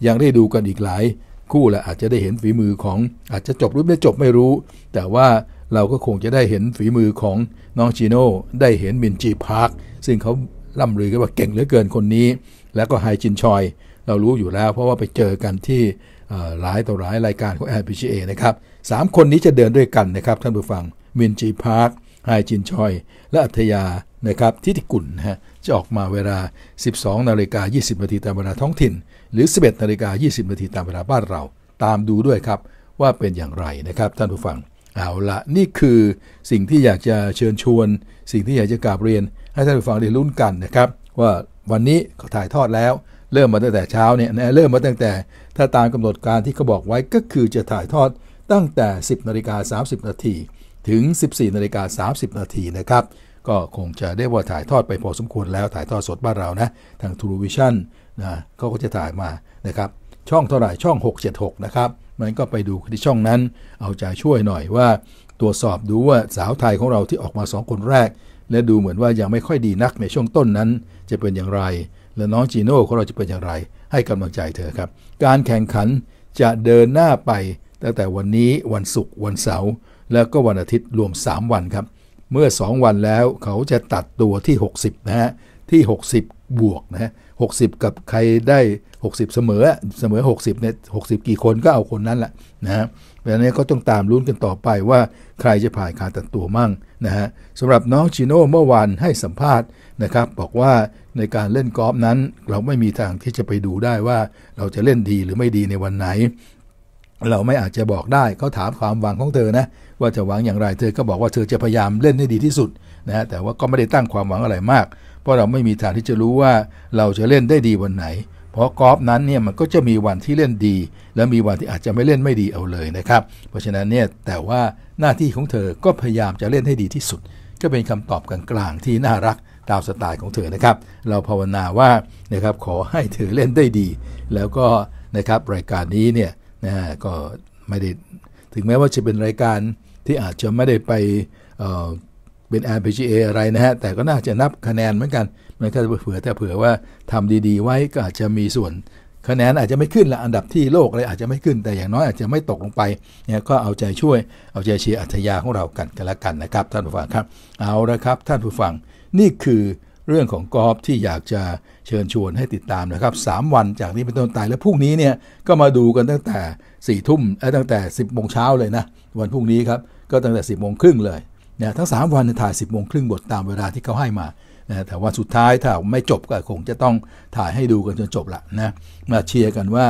ยังได้ดูกันอีกหลาย คู่และอาจจะได้เห็นฝีมือของอาจจะจบหรือไม่จบไม่รู้ แต่ว่าเราก็คงจะได้เห็นฝีมือของน้องจีโน่ได้เห็นมินจีพาร์คซึ่งเขาล่ำลือกันว่าเก่งเหลือเกินคนนี้ แล้วก็ไฮจินชอย เรารู้อยู่แล้วเพราะว่าไปเจอกันที่หลายต่อหลายรายการของ LPGA นะครับสามคนนี้จะเดินด้วยกันนะครับท่านผู้ฟังมินจีพาร์คไฮจินชอย และอัธยานะครับทิติกุลนะฮะจะออกมาเวลา 12นาฬิกา20นาทีตามเวลาท้องถิ่น หรือ 11นาฬิกา20นาทีตามเวลาบ้านเรา ตามดูด้วยครับว่าเป็นอย่างไรนะครับท่านผู้ฟังเอาละนี่คือสิ่งที่อยากจะเชิญชวน สิ่งที่อยากจะกราบเรียนให้ท่านผู้ฟังได้รุ่นกันนะครับว่าวันนี้เขาถ่ายทอดแล้ว เริ่มมาตั้งแต่เช้าเนี่ยนะเริ่มมาตั้งแต่ ถ้าตามกำหนดการที่เขาบอกไว้ก็คือจะถ่ายทอดตั้งแต่ 10นาฬิกา30นาทีถึง 14นาฬิกา30นาทีนะครับ ก็คงจะได้ว่าถ่ายทอดไปพอสมควรแล้วถ่ายทอดสดบ้านเรานะทางทูรูวิชั่นนะก็จะถ่ายมานะครับช่องเท่าไหร่ ช่อง 676นะครับมันก็ไปดูที่ช่องนั้นเอาใจช่วยหน่อยว่าตรวจสอบดูว่าสาวไทยของเราที่ออกมา 2 คนแรก และดูเหมือนว่ายังไม่ค่อยดีนักในช่วงต้นนั้นจะเป็นอย่างไร และน้องจีโน่ของเราจะเป็นอย่างไรให้กำลังใจเธอครับการแข่งขันจะเดินหน้าไปตั้งแต่วันนี้วันศุกร์วันเสาร์แล้วก็วันอาทิตย์รวม 3 วันครับ เมื่อ 2 วันแล้วเขาจะตัดตัวที่ 60 นะฮะ ที่ 60 บวกนะฮะหกกับใครได้ 60 เสมอเสมอ 60เนี่ยหกกี่คนก็เอาคนนั้นแหละนะฮะเพรนี้ก็ต้องตามลุ้นกันต่อไปว่าใครจะผ่านการตัดตัวมั่งนะฮะสำหรับน้องชิโน่เมื่อวานให้สัมภาษณ์นะครับบอกว่าในการเล่นกอล์ฟนั้น เราไม่มีทางที่จะไปดูได้ว่าเราจะเล่นดีหรือไม่ดีในวันไหน เราไม่อาจจะบอกได้เขาถามความหวังของเธอนะว่าจะหวังอย่างไร เธอก็บอกว่าเธอจะพยายามเล่นให้ดีที่สุดนะฮะ แต่ว่าก็ไม่ได้ตั้งความหวังอะไรมาก เพราะเราไม่มีทางที่จะรู้ว่าเราจะเล่นได้ดีวันไหน เพราะกอล์ฟนั้นเนี่ยมันก็จะมีวันที่เล่นดี และมีวันที่อาจจะไม่เล่นไม่ดีเอาเลยนะครับ เพราะฉะนั้นเนี่ยแต่ว่าหน้าที่ของเธอก็พยายามจะเล่นให้ดีที่สุด ก็เป็นคำตอบกลางๆที่น่ารักตามสไตล์ของเธอนะครับ เราภาวนาว่านะครับขอให้เธอเล่นได้ดี แล้วก็นะครับรายการนี้เนี่ยนะก็ไม่ได้ถึงแม้ว่าจะเป็นรายการที่อาจจะไม่ได้ไปเป็น RPGA อะไรนะฮะแต่ก็น่าจะนับคะแนนเหมือนกันมันก็เผื่อแต่เผื่อว่าทำดีๆ ไว้ก็อาจจะมีส่วน คะแนนอาจจะไม่ขึ้นละอันดับที่โลกอะไรอาจจะไม่ขึ้น แต่อย่างน้อยอาจจะไม่ตกลงไปเนี่ยก็เอาใจช่วยเอาใจเชียร์อัธยาของเรากันกันละกันนะครับ ท่านผู้ฟังครับ เอาละครับท่านผู้ฟัง นี่คือเรื่องของกอล์ฟที่อยากจะเชิญชวนให้ติดตามนะครับ3วันจากนี้เป็นต้นไปแล้วพรุ่งนี้เนี่ยก็มาดูกันตั้งแต่4ี่ทุ่มตั้งแต่ 10บโมงเช้าเลยนะวันพรุ่งนี้ครับก็ตั้งแต่ 10บโมงครึ่งเลยนะทั้ง 3 วันถ่าย 10บโมงครึ่งบทตามเวลาที่เขาให้มานะแต่วันสุดท้ายถ้าไม่จบก็คงจะต้องถ่ายให้ดูกันจนจบละนะ มาเชียร์กันว่า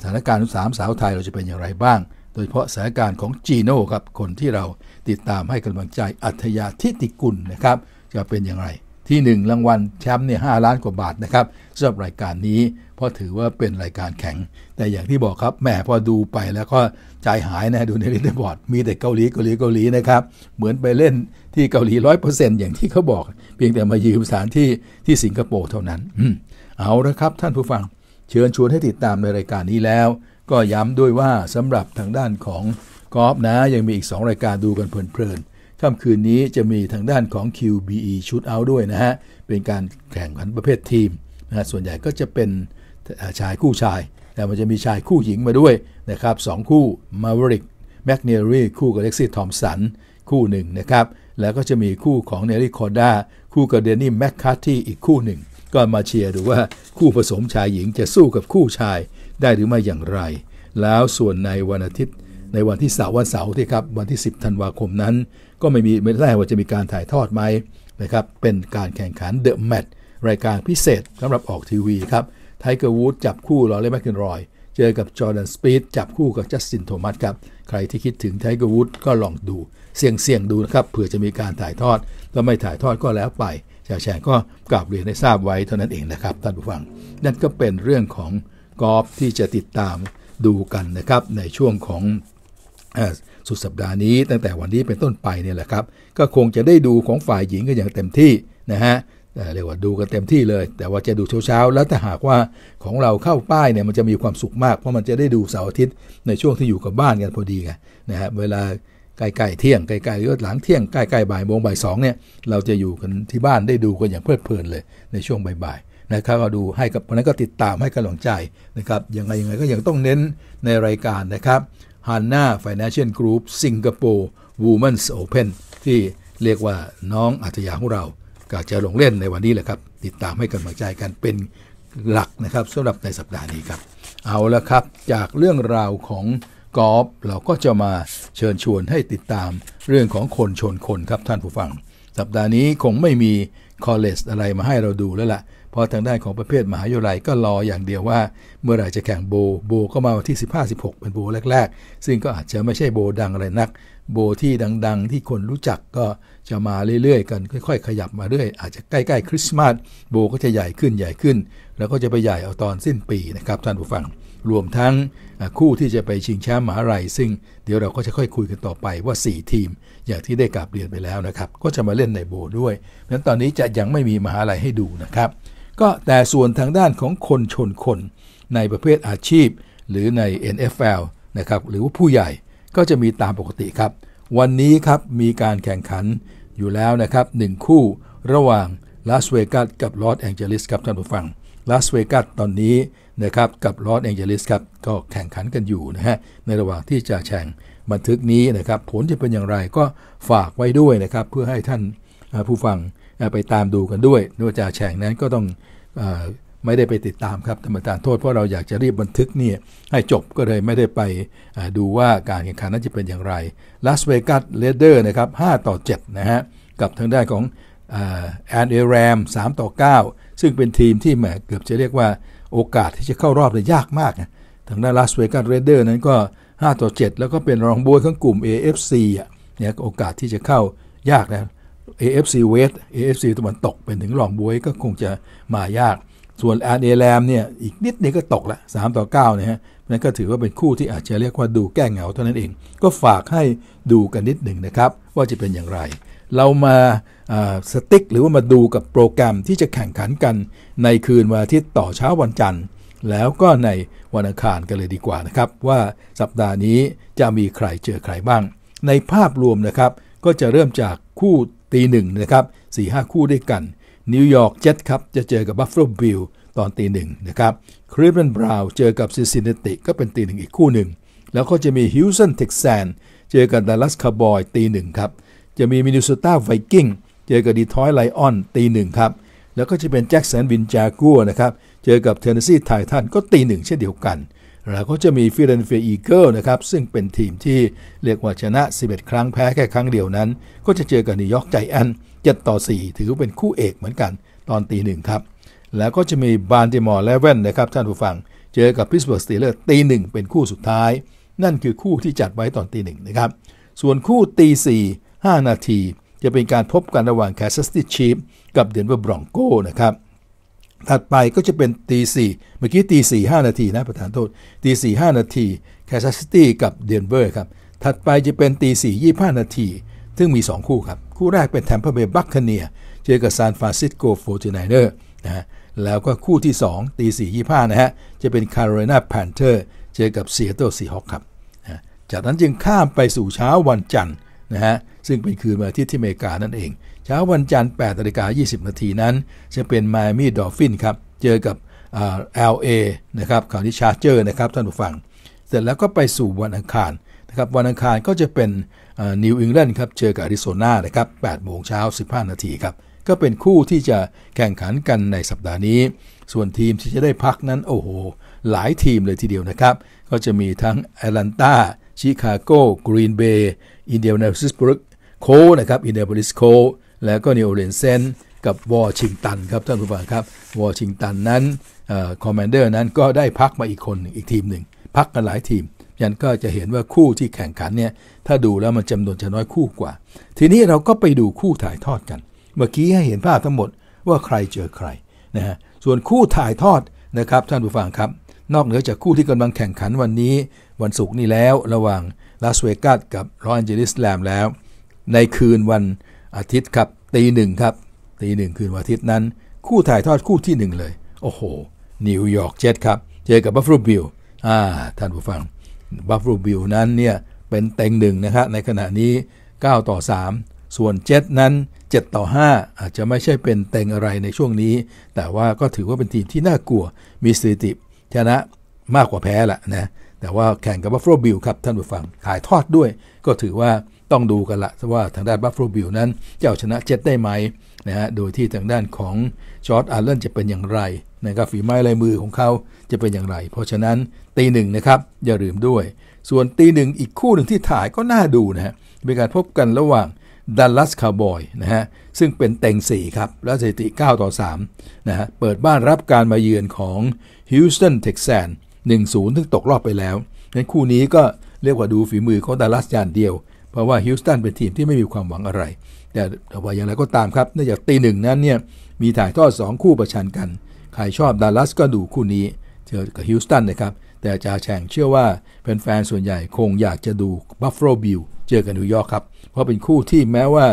สถานการณ์สามสาวไทยเราจะเป็นอย่างไรบ้าง โดยเฉพาะสถานการณ์ของจีโน่ครับคนที่เราติดตามให้กำลังใจอัธยาทิติกุลนะครับจะเป็นอย่างไรที่1รางวัล แชมป์เนี่ยหล้านกว่าบาทนะครับสำหรับรายการนี้ เพราะถือว่าเป็นรายการแข่งแต่อย่างที่บอกครับแหมพอดูไปแล้วก็ใจหายนะดูในลิเ์บอร์ดมีแต่เกาหลีเกาหลีเกาหลีนะครับเหมือนไปเล่นที่เกาหลีร้อยเปอร์เซ็นต์อย่างที่เขาบอก เพียงแต่มายืมสถานที่ที่สิงคโปร์เท่านั้น เอาละครับท่านผู้ฟัง เชิญชวนให้ติดตามในรายการนี้แล้ว ก็ย้ำด้วยว่าสำหรับทางด้านของกอล์ฟนะยังมีอีก 2 รายการดูกันเพลินๆค่ำคืนนี้จะมีทางด้านของ QBE Shootout ด้วยนะฮะ เป็นการแข่งขันประเภททีมนะฮะส่วนใหญ่ก็จะเป็นชายคู่ชาย แต่มันจะมีชายคู่หญิงมาด้วย นะครับ สองคู่ Maverick McNary คู่กับ Lexi Thompson คู่หนึ่งนะครับ แล้วก็จะมีคู่ของ Nelly Corda คู่กับ Denny McCarthy อีกคู่หนึ่งก็มาเชียร์ดูว่าคู่ผสมชายหญิงจะสู้กับคู่ชายได้หรือไม่อย่างไร แล้วส่วนในวันอาทิตย์ ในวันที่เสาร์วันเสาร์ที่ครับ วันที่ 10ธันวาคมนั้นก็ไม่มีไม่แน่ว่าจะมีการถ่ายทอดไหมนะครับเป็นการแข่งขันเดอะแมตช์รายการพิเศษสำหรับออกทีวีครับไทเกอร์วูดจับคู่ลอเล่แมคคนรอย เจอกับจอร์แดนสปีดจับคู่กับจัสตินโทมัสครับใครที่คิดถึงไทเกอร์วูดก็ลองดูเสี่ยงๆดูนะครับเผื่อจะมีการถ่ายทอด ถ้าไม่ถ่ายทอดก็แล้วไปชาวแชร์ก็กราบเรียนให้ทราบไว้เท่านั้นเองนะครับท่านผู้ฟังนั่นก็เป็นเรื่องของกอล์ฟที่จะติดตามดูกันนะครับในช่วงของสุดสัปดาห์นี้ตั้งแต่วันนี้เป็นต้นไปเนี่ยแหละครับก็คงจะได้ดูของฝ่ายหญิงกันอย่างเต็มที่นะฮะเรียกว่าดูกันเต็มที่เลย แต่ว่าจะดูเช้าๆแล้วถ้าหากว่าของเราเข้าป้ายเนี่ยมันจะมีความสุขมากเพราะมันจะได้ดูเสาร์อาทิตย์ในช่วงที่อยู่กับบ้านกันพอดีไงนะฮะเวลาใกล้ๆเที่ยงใกล้ๆหรือหลังเที่ยงใกล้ๆบ่ายโมงบ่ายสองเนี่ยเราจะอยู่กันที่บ้านได้ดูกันอย่างเพลิดเพลินเลยในช่วงบ่ายๆนะครับก็ดูให้กับเพราะนั้นก็ติดตามให้กำลังใจนะครับยังไงยังไงก็ยังต้องเน้นในรายการนะครับฮนาฟินแลนเชียลกรุ๊ปสิงคโปร์วูแมนส์โอเพนที่เรียกว่าน้องอัธยาของเราก็จะลงเล่นในวันนี้แหละครับ ติดตามให้กำลังใจกันเป็นหลักนะครับสำหรับในสัปดาห์นี้ครับ เอาละครับจากเรื่องราวของกอล์ฟเราก็จะมาเชิญชวนให้ติดตามเรื่องของคนชนคนครับท่านผู้ฟัง สัปดาห์นี้คงไม่มีคอลเลจอะไรมาให้เราดูแล้วละ่ะพราะทางด้านของประเภทมหาวิทยาลัยก็รออย่างเดียวว่า เมื่อไหร่จะแข่งโบโบก็มาวันที่ 15-16 เป็นโบแรกๆ ซึ่งก็อาจจะไม่ใช่โบดังอะไรนัก โบที่ดังๆ ที่คนรู้จักก็จะมาเรื่อยๆกัน ค่อยๆ ขยับมาเรื่อย อาจจะใกล้ๆ คริสต์มาสโบก็จะใหญ่ขึ้นใหญ่ขึ้น แล้วก็จะไปใหญ่เอาตอนสิ้นปีนะครับ ท่านผู้ฟังรวมทั้งคู่ที่จะไปชิงแชมป์มหาลัยซึ่งเดี๋ยวเราก็จะค่อยคุยกันต่อไปว่า 4 ทีม อย่างที่ได้ก่าบเรียนไปแล้วนะครับก็จะมาเล่นในโบด้วยเพราะฉะนั้นตอนนี้จะยังไม่มีมหาลัยให้ดูนะครับก็แต่ส่วนทางด้านของคนชนคน ในประเภทอาชีพ หรือใน NFL นะครับหรือว่าผู้ใหญ่ก็จะมีตามปกติครับ วันนี้ครับมีการแข่งขันอยู่แล้วนะครับหนึ่งคู่ระหว่างลาสเวกัสกับลอสแองเจลิสครับท่านผู้ฟังลาสเวกัสตอนนี้นะครับกับลอสแองเจลิสครับก็แข่งขันกันอยู่นะฮะในระหว่างที่จะแข่งบันทึกนี้นะครับผลจะเป็นอย่างไรก็ฝากไว้ด้วยนะครับเพื่อให้ท่านผู้ฟังไปตามดูกันด้วยนวจาแฉ่งนั้นก็ต้องไม่ได้ไปติดตามครับธ่รมดาโทษเพราะเราอยากจะรีบบันทึกเนี่ยให้จบก็เลยไม่ได้ไปดูว่าการแข่งขันนั้นจะเป็นอย่างไรลาสเวกัสเลเดอร์นะครับ5ต่อ7นะฮะกับทางด้านของแอนเอรมมต่อ 9 ซึ่งเป็นทีมที่แหมเกือบจะเรียกว่าโอกาสที่จะเข้ารอบเนี่ยยากมากนะทางด้านลาสเวกัสเรเดอร์นั้นก็ 5 ต่อ 7 แล้วก็เป็นรองบวยของกลุ่ม AFC อ่ะเนี่ยโอกาสที่จะเข้ายากนะ AFC West AFC ตะวันตกเป็นถึงรองบวยก็คงจะมายาก ส่วนอด a แลมเนี่ยอีกนิดนีงก็ตกละสามต่อเก้านะฮะนั่นก็ถือว่าเป็นคู่ที่อาจจะเรียกว่าดูแก้งเหงาเท่านั้นเองก็ฝากให้ดูกันนิดหนึ่งนะครับ ว่าจะเป็นอย่างไร เรามาสติ๊กหรือว่ามาดูกับโปรแกรมที่จะแข่งขันกัน ในคืนวันอาทิตย์ต่อเช้าวันจันทร์แล้วก็ในวันอังคารกันเลยดีกว่านะครับว่าสัปดาห์นี้จะมีใครเจอใครบ้าง ในภาพรวมนะครับก็จะเริ่มจากคู่ตีหนึ่งนะครับสี่ห้าคู่ด้วยกันนิวยอร์กเจ็ตครับ จะเจอกับบัฟฟาโลบิลตอนตีหนึ่งนะครับคริสเบนบราวน์เจอกับซินซินเนติก็เป็นตีหนึ่งอีกคู่หนึ่ง แล้วก็จะมีฮิวสันเท็กซันเจอกับดัลลัสคาร์บอยตีหนึ่งครับ จะมีมินนิโซตาไวกิ้งเจอกับดีทรอยไลออนตีหนึ่งครับ แล้วก็จะเป็นแจ็คสันวินจากัวนะครับ เจอกับเทนเนสซีไททันก็ตีหนึ่งเช่นเดียวกันแล้วก็จะมีฟิลเลนเฟียอีเกิลนะครับซึ่งเป็นทีมที่เรียกว่าชนะ 11 ครั้งแพ้แค่ครั้งเดียวนั้น ก็จะเจอกับนิวยอร์กไจแอนท์ดต่อ 4 ถือเป็นคู่เอกเหมือนกันตอนตีหนึ่งครับ แล้วก็จะมีบา์ติมอร์เลเว่นนะครับ ท่านผู้ฟังเจอกับพิสเบิร์กสตีเลอร์ตีหนึ่งเป็นคู่สุดท้าย นั่นคือคู่ที่จัดไว้ตอนตีหนึ่งนะครับ ส่วนคู่ตีสี่ห้านาที จะเป็นการพบกันระหว่างแคสซิสติชีฟกับเดนเวอร์บรองโกนะครับถัดไปก็จะเป็นตีสี่เมื่อกี้ตีสี่ห้านาที นะ ประธานโทษตีสี่ห้านาทีแคซัสตี้กับเดนเวอร์ครับ ถัดไปจะเป็นตีสี่ยี่ห้านาที ซึ่งมี 2 คู่ครับ คู่แรกเป็นแทมเปอร์เบย์บัคเคเนียเจอกับซานฟรานซิสโกโฟร์ตินเนอร์นะฮะแล้วก็คู่ที่2ตีสี่ยี่ห้านะฮะ จะเป็นคาร์โรไลนาแพนเทอร์เจอกับเซียโตซีฮอคครับจากนั้นจึงข้ามไปสู่เช้าวันจันทร์นะฮะ ซึ่งเป็นคืนวันอาทิตย์ที่อเมริกานั่นเองเช้าวันจันทร์8นาฬิกา20 นาทีนั้น จะเป็นไมอามี่ดอฟฟินครับ เจอกับเอลเอนะครับข่าวที่ชาร์เจอร์นะครับ ท่านผู้ฟังเสร็จแล้วก็ไปสู่วันอังคารนะครับวันอังคารก็จะเป็นนิวอิงแลนด์ครับเจอกับอริโซนานะครับ8โมงเช้า15 นาทีครับ ก็เป็นคู่ที่จะแข่งขันกันในสัปดาห์นี้ ส่วนทีมที่จะได้พักนั้นโอ้โห หลายทีมเลยทีเดียวนะครับก็จะมีทั้งแอรแลนตาชิคาโกกรีนเบย์อินเดียนาซิสบรุกโคนะครับอินเดียบริสโคแล้วก็นิวออร์ลีนเซน กับวอชิงตันครับ ท่านผู้ฟังครับวอชิงตันนั้นคอมมานเดอร์นั้นก็ได้พักมาอีกคนอีกทีมหนึ่งพักกันหลายทีมยันก็จะเห็นว่าคู่ที่แข่งขันเนี่ยถ้าดูแล้วมันจำนวนจะน้อยคู่กว่า ทีนี้เราก็ไปดูคู่ถ่ายทอดกัน เมื่อกี้ให้เห็นภาพทั้งหมดว่าใครเจอใครนะฮะส่วนคู่ถ่ายทอด นะครับท่านผู้ฟังครับนอกเหนือจากคู่ที่กำลังแข่งขันวันนี้วันศุกร์นี้แล้วระหว่างลาสเวกัสกับลอสแอนเจลิสแลมแล้ว ในคืนวันอาทิตย์ครับตีหนึ่งครับตีหนึ่งคืนวันอาทิตย์นั้น คู่ถ่ายทอดคู่ที่หนึ่งเลย โอ้โหนิวยอร์กเจ็ตครับเจอกับบัฟฟาโลบิลอ่าท่านผู้ฟังบัฟฟาโลบิลนั้นเนี่ยเป็นเต็งหนึ่งนะครับในขณะนี้9ต่อ3 ส่วนเจ็ตนั้น 7 ต่อ 5 อาจจะไม่ใช่เป็นเต็งอะไรในช่วงนี้ แต่ว่าก็ถือว่าเป็นทีมที่น่ากลัวมีสถิติชนะมากกว่าแพ้แหละนะแต่ว่าแข่งกับบัฟฟาโลบิลครับ ท่านผู้ฟังถ่ายทอดด้วย ก็ถือว่าต้องดูกันละว่าทางด้านบัฟฟาโลบิลนั้น จะเอาชนะเจ็ตได้ไหมนะฮะโดยที่ทางด้านของจอร์ดอาร์เลนจะเป็นอย่างไรนะครับฝีไม้ลายมือของเขาจะเป็นอย่างไร เพราะฉะนั้นตีหนึ่งนะครับ อย่าลืมด้วย ส่วนตีหนึ่งอีกคู่หนึ่งที่ถ่ายก็น่าดูนะฮะเป็นการพบกันระหว่างดัลลัสคาร์บอยนะฮะซึ่งเป็นแต่ง4 ครับ และสถิติ 9 ต่อ3นะฮะเปิดบ้านรับการมาเยือนของฮิวสตันเท็กซัน1-0ซึ่งตกรอบไปแล้วงั้นคู่นี้ก็เรียกว่าดูฝีมือของดัลลัสอย่างเดียวเพราะว่าฮิวสตันเป็นทีมที่ไม่มีความหวังอะไร แต่แต่ว่าอย่างไรก็ตามครับเนื่องจากตีหนึ่งนั้นเนี่ยมีถ่ายทอด2คู่ประชันกัน ใครชอบดัลลัสก็ดูคู่นี้ เจอกับฮิวสตันนะครับ แต่จาแฉ่งเชื่อว่าแฟนๆส่วนใหญ่คงอยากจะดูบัฟฟาโลบิลเจอกันนิวยอร์กครับ เพราะเป็นคู่ที่แม้ว่า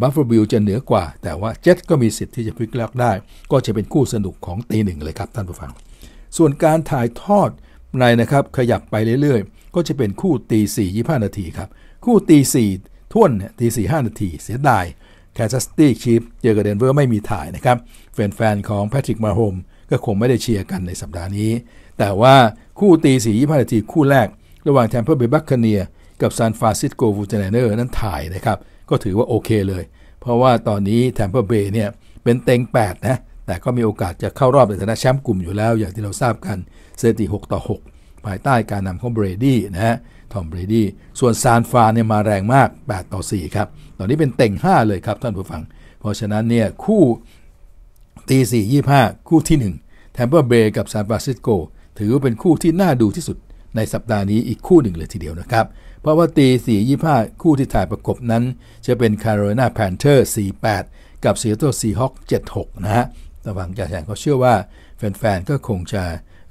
บัฟฟาโลบิลจะเหนือกว่า แต่ว่าเจ็ตก็มีสิทธิ์ที่จะพลิกล็อกได้ ก็จะเป็นคู่สนุกของตีหนึ่งเลยครับ ท่านผู้ฟัง ส่วนการถ่ายทอดในนะครับ ขยับไปเรื่อยๆ ก็จะเป็นคู่ตีสี่ยี่ห้านาทีครับคู่ตีสี่ทุ่นตีสี่ห้านาที เสียดายแคสตี้ชีฟเจอกับเดนเวอร์ไม่มีถ่ายนะครับแฟนๆของแพทริกมาโฮมก็คงไม่ได้เชียร์กันในสัปดาห์นี้ แต่ว่าคู่ตีสี่ยี่ห้านาทีคู่แรก ระหว่างแทมเพอร์เบย์บัคเนียกับซานฟรานซิสโกฟูเจเนเนอร์นั้นถ่ายนะครับก็ถือว่าโอเคเลย เพราะว่าตอนนี้แทมเพอร์เบย์เนี่ยเป็นเต็ง 8 นะ แต่ก็มีโอกาสจะเข้ารอบในฐานะแชมป์กลุ่มอยู่แล้วอย่างที่เราทราบกันเซติ6ต่อ6 ภายใต้การนำของเบรดี้นะฮะทอมเบรดี้ส่วนซานฟานเนี่ยมาแรงมาก 8 ต่อ 4 ครับ ตอนนี้เป็นเต่ง 5 เลยครับท่านผู้ฟัง เพราะฉะนั้นเนี่ยคู่ตีสี่ยี่ห้าคู่ที่1แทมเปอร์เบย์กับซานฟรานซิสโกถือว่าเป็นคู่ที่น่าดูที่สุดในสัปดาห์นี้อีกคู่หนึ่งเลยทีเดียวนะครับ เพราะว่าตีสี่ยี่ห้าคู่ที่ถ่ายประกบนั้น จะเป็นคโรไลนาแพนเทอร์สี่แปดกับซียตเซีฮอคเจ็ดหกนะฮะระหว่างจ่าแข่งเขาเชื่อว่าแฟนๆก็คงจะ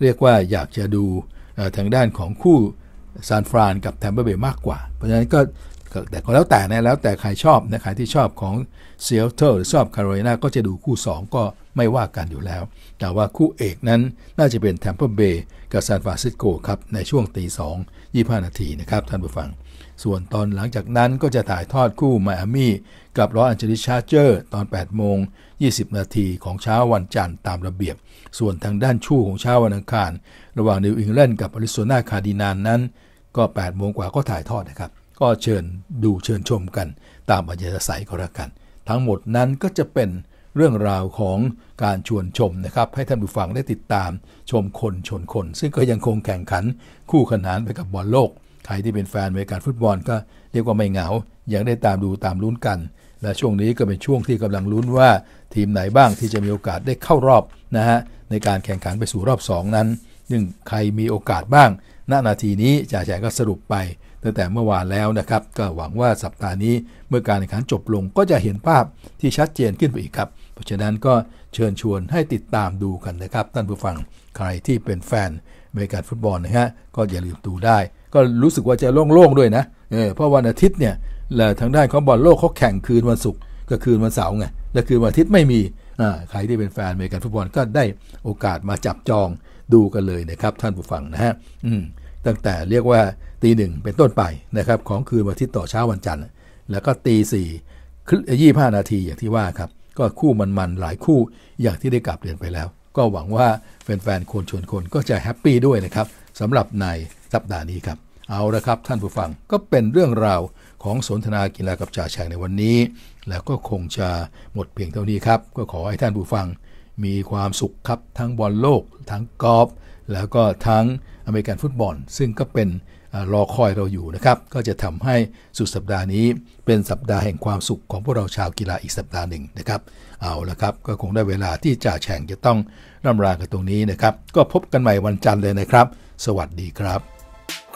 เรียกว่าอยากจะดูทางด้านของคู่ซานฟรานกับแทมเปอร์เบย์มากกว่า เพราะฉะนั้นก็แต่ก็แล้วแต่นะแล้วแต่ใครชอบนะใครที่ชอบของเซียลเทอร์หรือชอบคาโรไลนาก็จะดูคู่ 2 ก็ไม่ว่ากันอยู่แล้ว แต่ว่าคู่เอกนั้นน่าจะเป็นแทมเปอร์เบย์กับซานฟรานซิสโกครับ ในช่วงตีสองยี่ห้านาทีนะครับท่านผู้ฟังส่วนตอนหลังจากนั้นก็จะถ่ายทอดคู่ไมอามี่กับรอสแอนเจลิสชาร์เจอร์ ตอน 8 โมง 20 นาทีของเช้าวันจันทร์ตามระเบียบ ส่วนทางด้านชู่ของเช้าวันอังคาร ระหว่างนิวอิงแลนด์กับอริโซนาคาร์ดินานนั้น ก็ 8 โมงกว่าก็ถ่ายทอดนะครับ ก็เชิญดูเชิญชมกัน ตามอัธยาศัยก็แล้วกัน ทั้งหมดนั้นก็จะเป็นเรื่องราวของการชวนชมนะครับ ให้ท่านผู้ฟังได้ติดตามชมคนชนคน ซึ่งก็ยังคงแข่งขันคู่ขนานไปกับบอลโลกใครที่เป็นแฟนเมการฟุตบอลก็เรียกว่าไม่เหงาอยางได้ตามดูตามลุ้นกัน และช่วงนี้ก็เป็นช่วงที่กำลังลุ้นว่า ทีมไหนบ้างที่จะมีโอกาสได้เข้ารอบนะฮะในการแข่งขันไปสู่รอบ 2 นั้นซึ่งใครมีโอกาสบ้าง ณนาทีนี้จ่าแจก็สรุปไป ตั้งแต่เมื่อวานแล้วนะครับ ก็หวังว่าสัปดาห์นี้ เมื่อการแข่งขันจบลงก็จะเห็นภาพที่ชัดเจนขึ้นไปอีกครับ เพราะฉะนั้นก็เชิญชวนให้ติดตามดูกันนะครับท่านผู้ฟัง ใครที่เป็นแฟนเมการฟุตบอลนะฮะก็อย่าลืมดูได้ก็รู้สึกว่าจะโล่งๆด้วยนะ เออ เพราะวันอาทิตย์เนี่ยทางด้านของบอลโลกเขาแข่งคืนวันศุกร์ก็คืนวันเสาร์ไงและคืนวันอาทิตย์ไม่มี อ่า ใครที่เป็นแฟนเมกันฟุตบอลก็ได้โอกาสมาจับจองดูกันเลยนะครับท่านผู้ฟังนะฮะ อืม ตั้งแต่เรียกว่าตีหนึ่งเป็นต้นไปนะครับของคืนวันอาทิตย์ต่อเช้าวันจันทร์ แล้วก็ตีสี่ยี่ห้านาทีอย่างที่ว่าครับ ก็คู่มันๆหลายคู่ อย่างที่ได้กลับเรียนไปแล้ว ก็หวังว่าแฟนๆคนชวนคนก็จะแฮปปี้ด้วยนะครับสำหรับในสัปดาห์นี้ครับ เอาละครับท่านผู้ฟัง ก็เป็นเรื่องราวของสนทนากีฬากับจ่าแฉงในวันนี้ แล้วก็คงจะหมดเพียงเท่านี้ครับ ก็ขอให้ท่านผู้ฟังมีความสุขครับทั้งบอลโลกทั้งกอล์ฟ แล้วก็ทั้งอเมริกันฟุตบอล ซึ่งก็เป็นรอคอยเราอยู่นะครับ ก็จะทำให้สุดสัปดาห์นี้ เป็นสัปดาห์แห่งความสุขของพวกเราชาวกีฬาอีกสัปดาห์หนึ่งนะครับ เอาละครับ ก็คงได้เวลาที่จ่าแฉ่งจะต้องร่ำรากันตรงนี้นะครับ ก็พบกันใหม่วันจันทร์เลยนะครับ สวัสดีครับ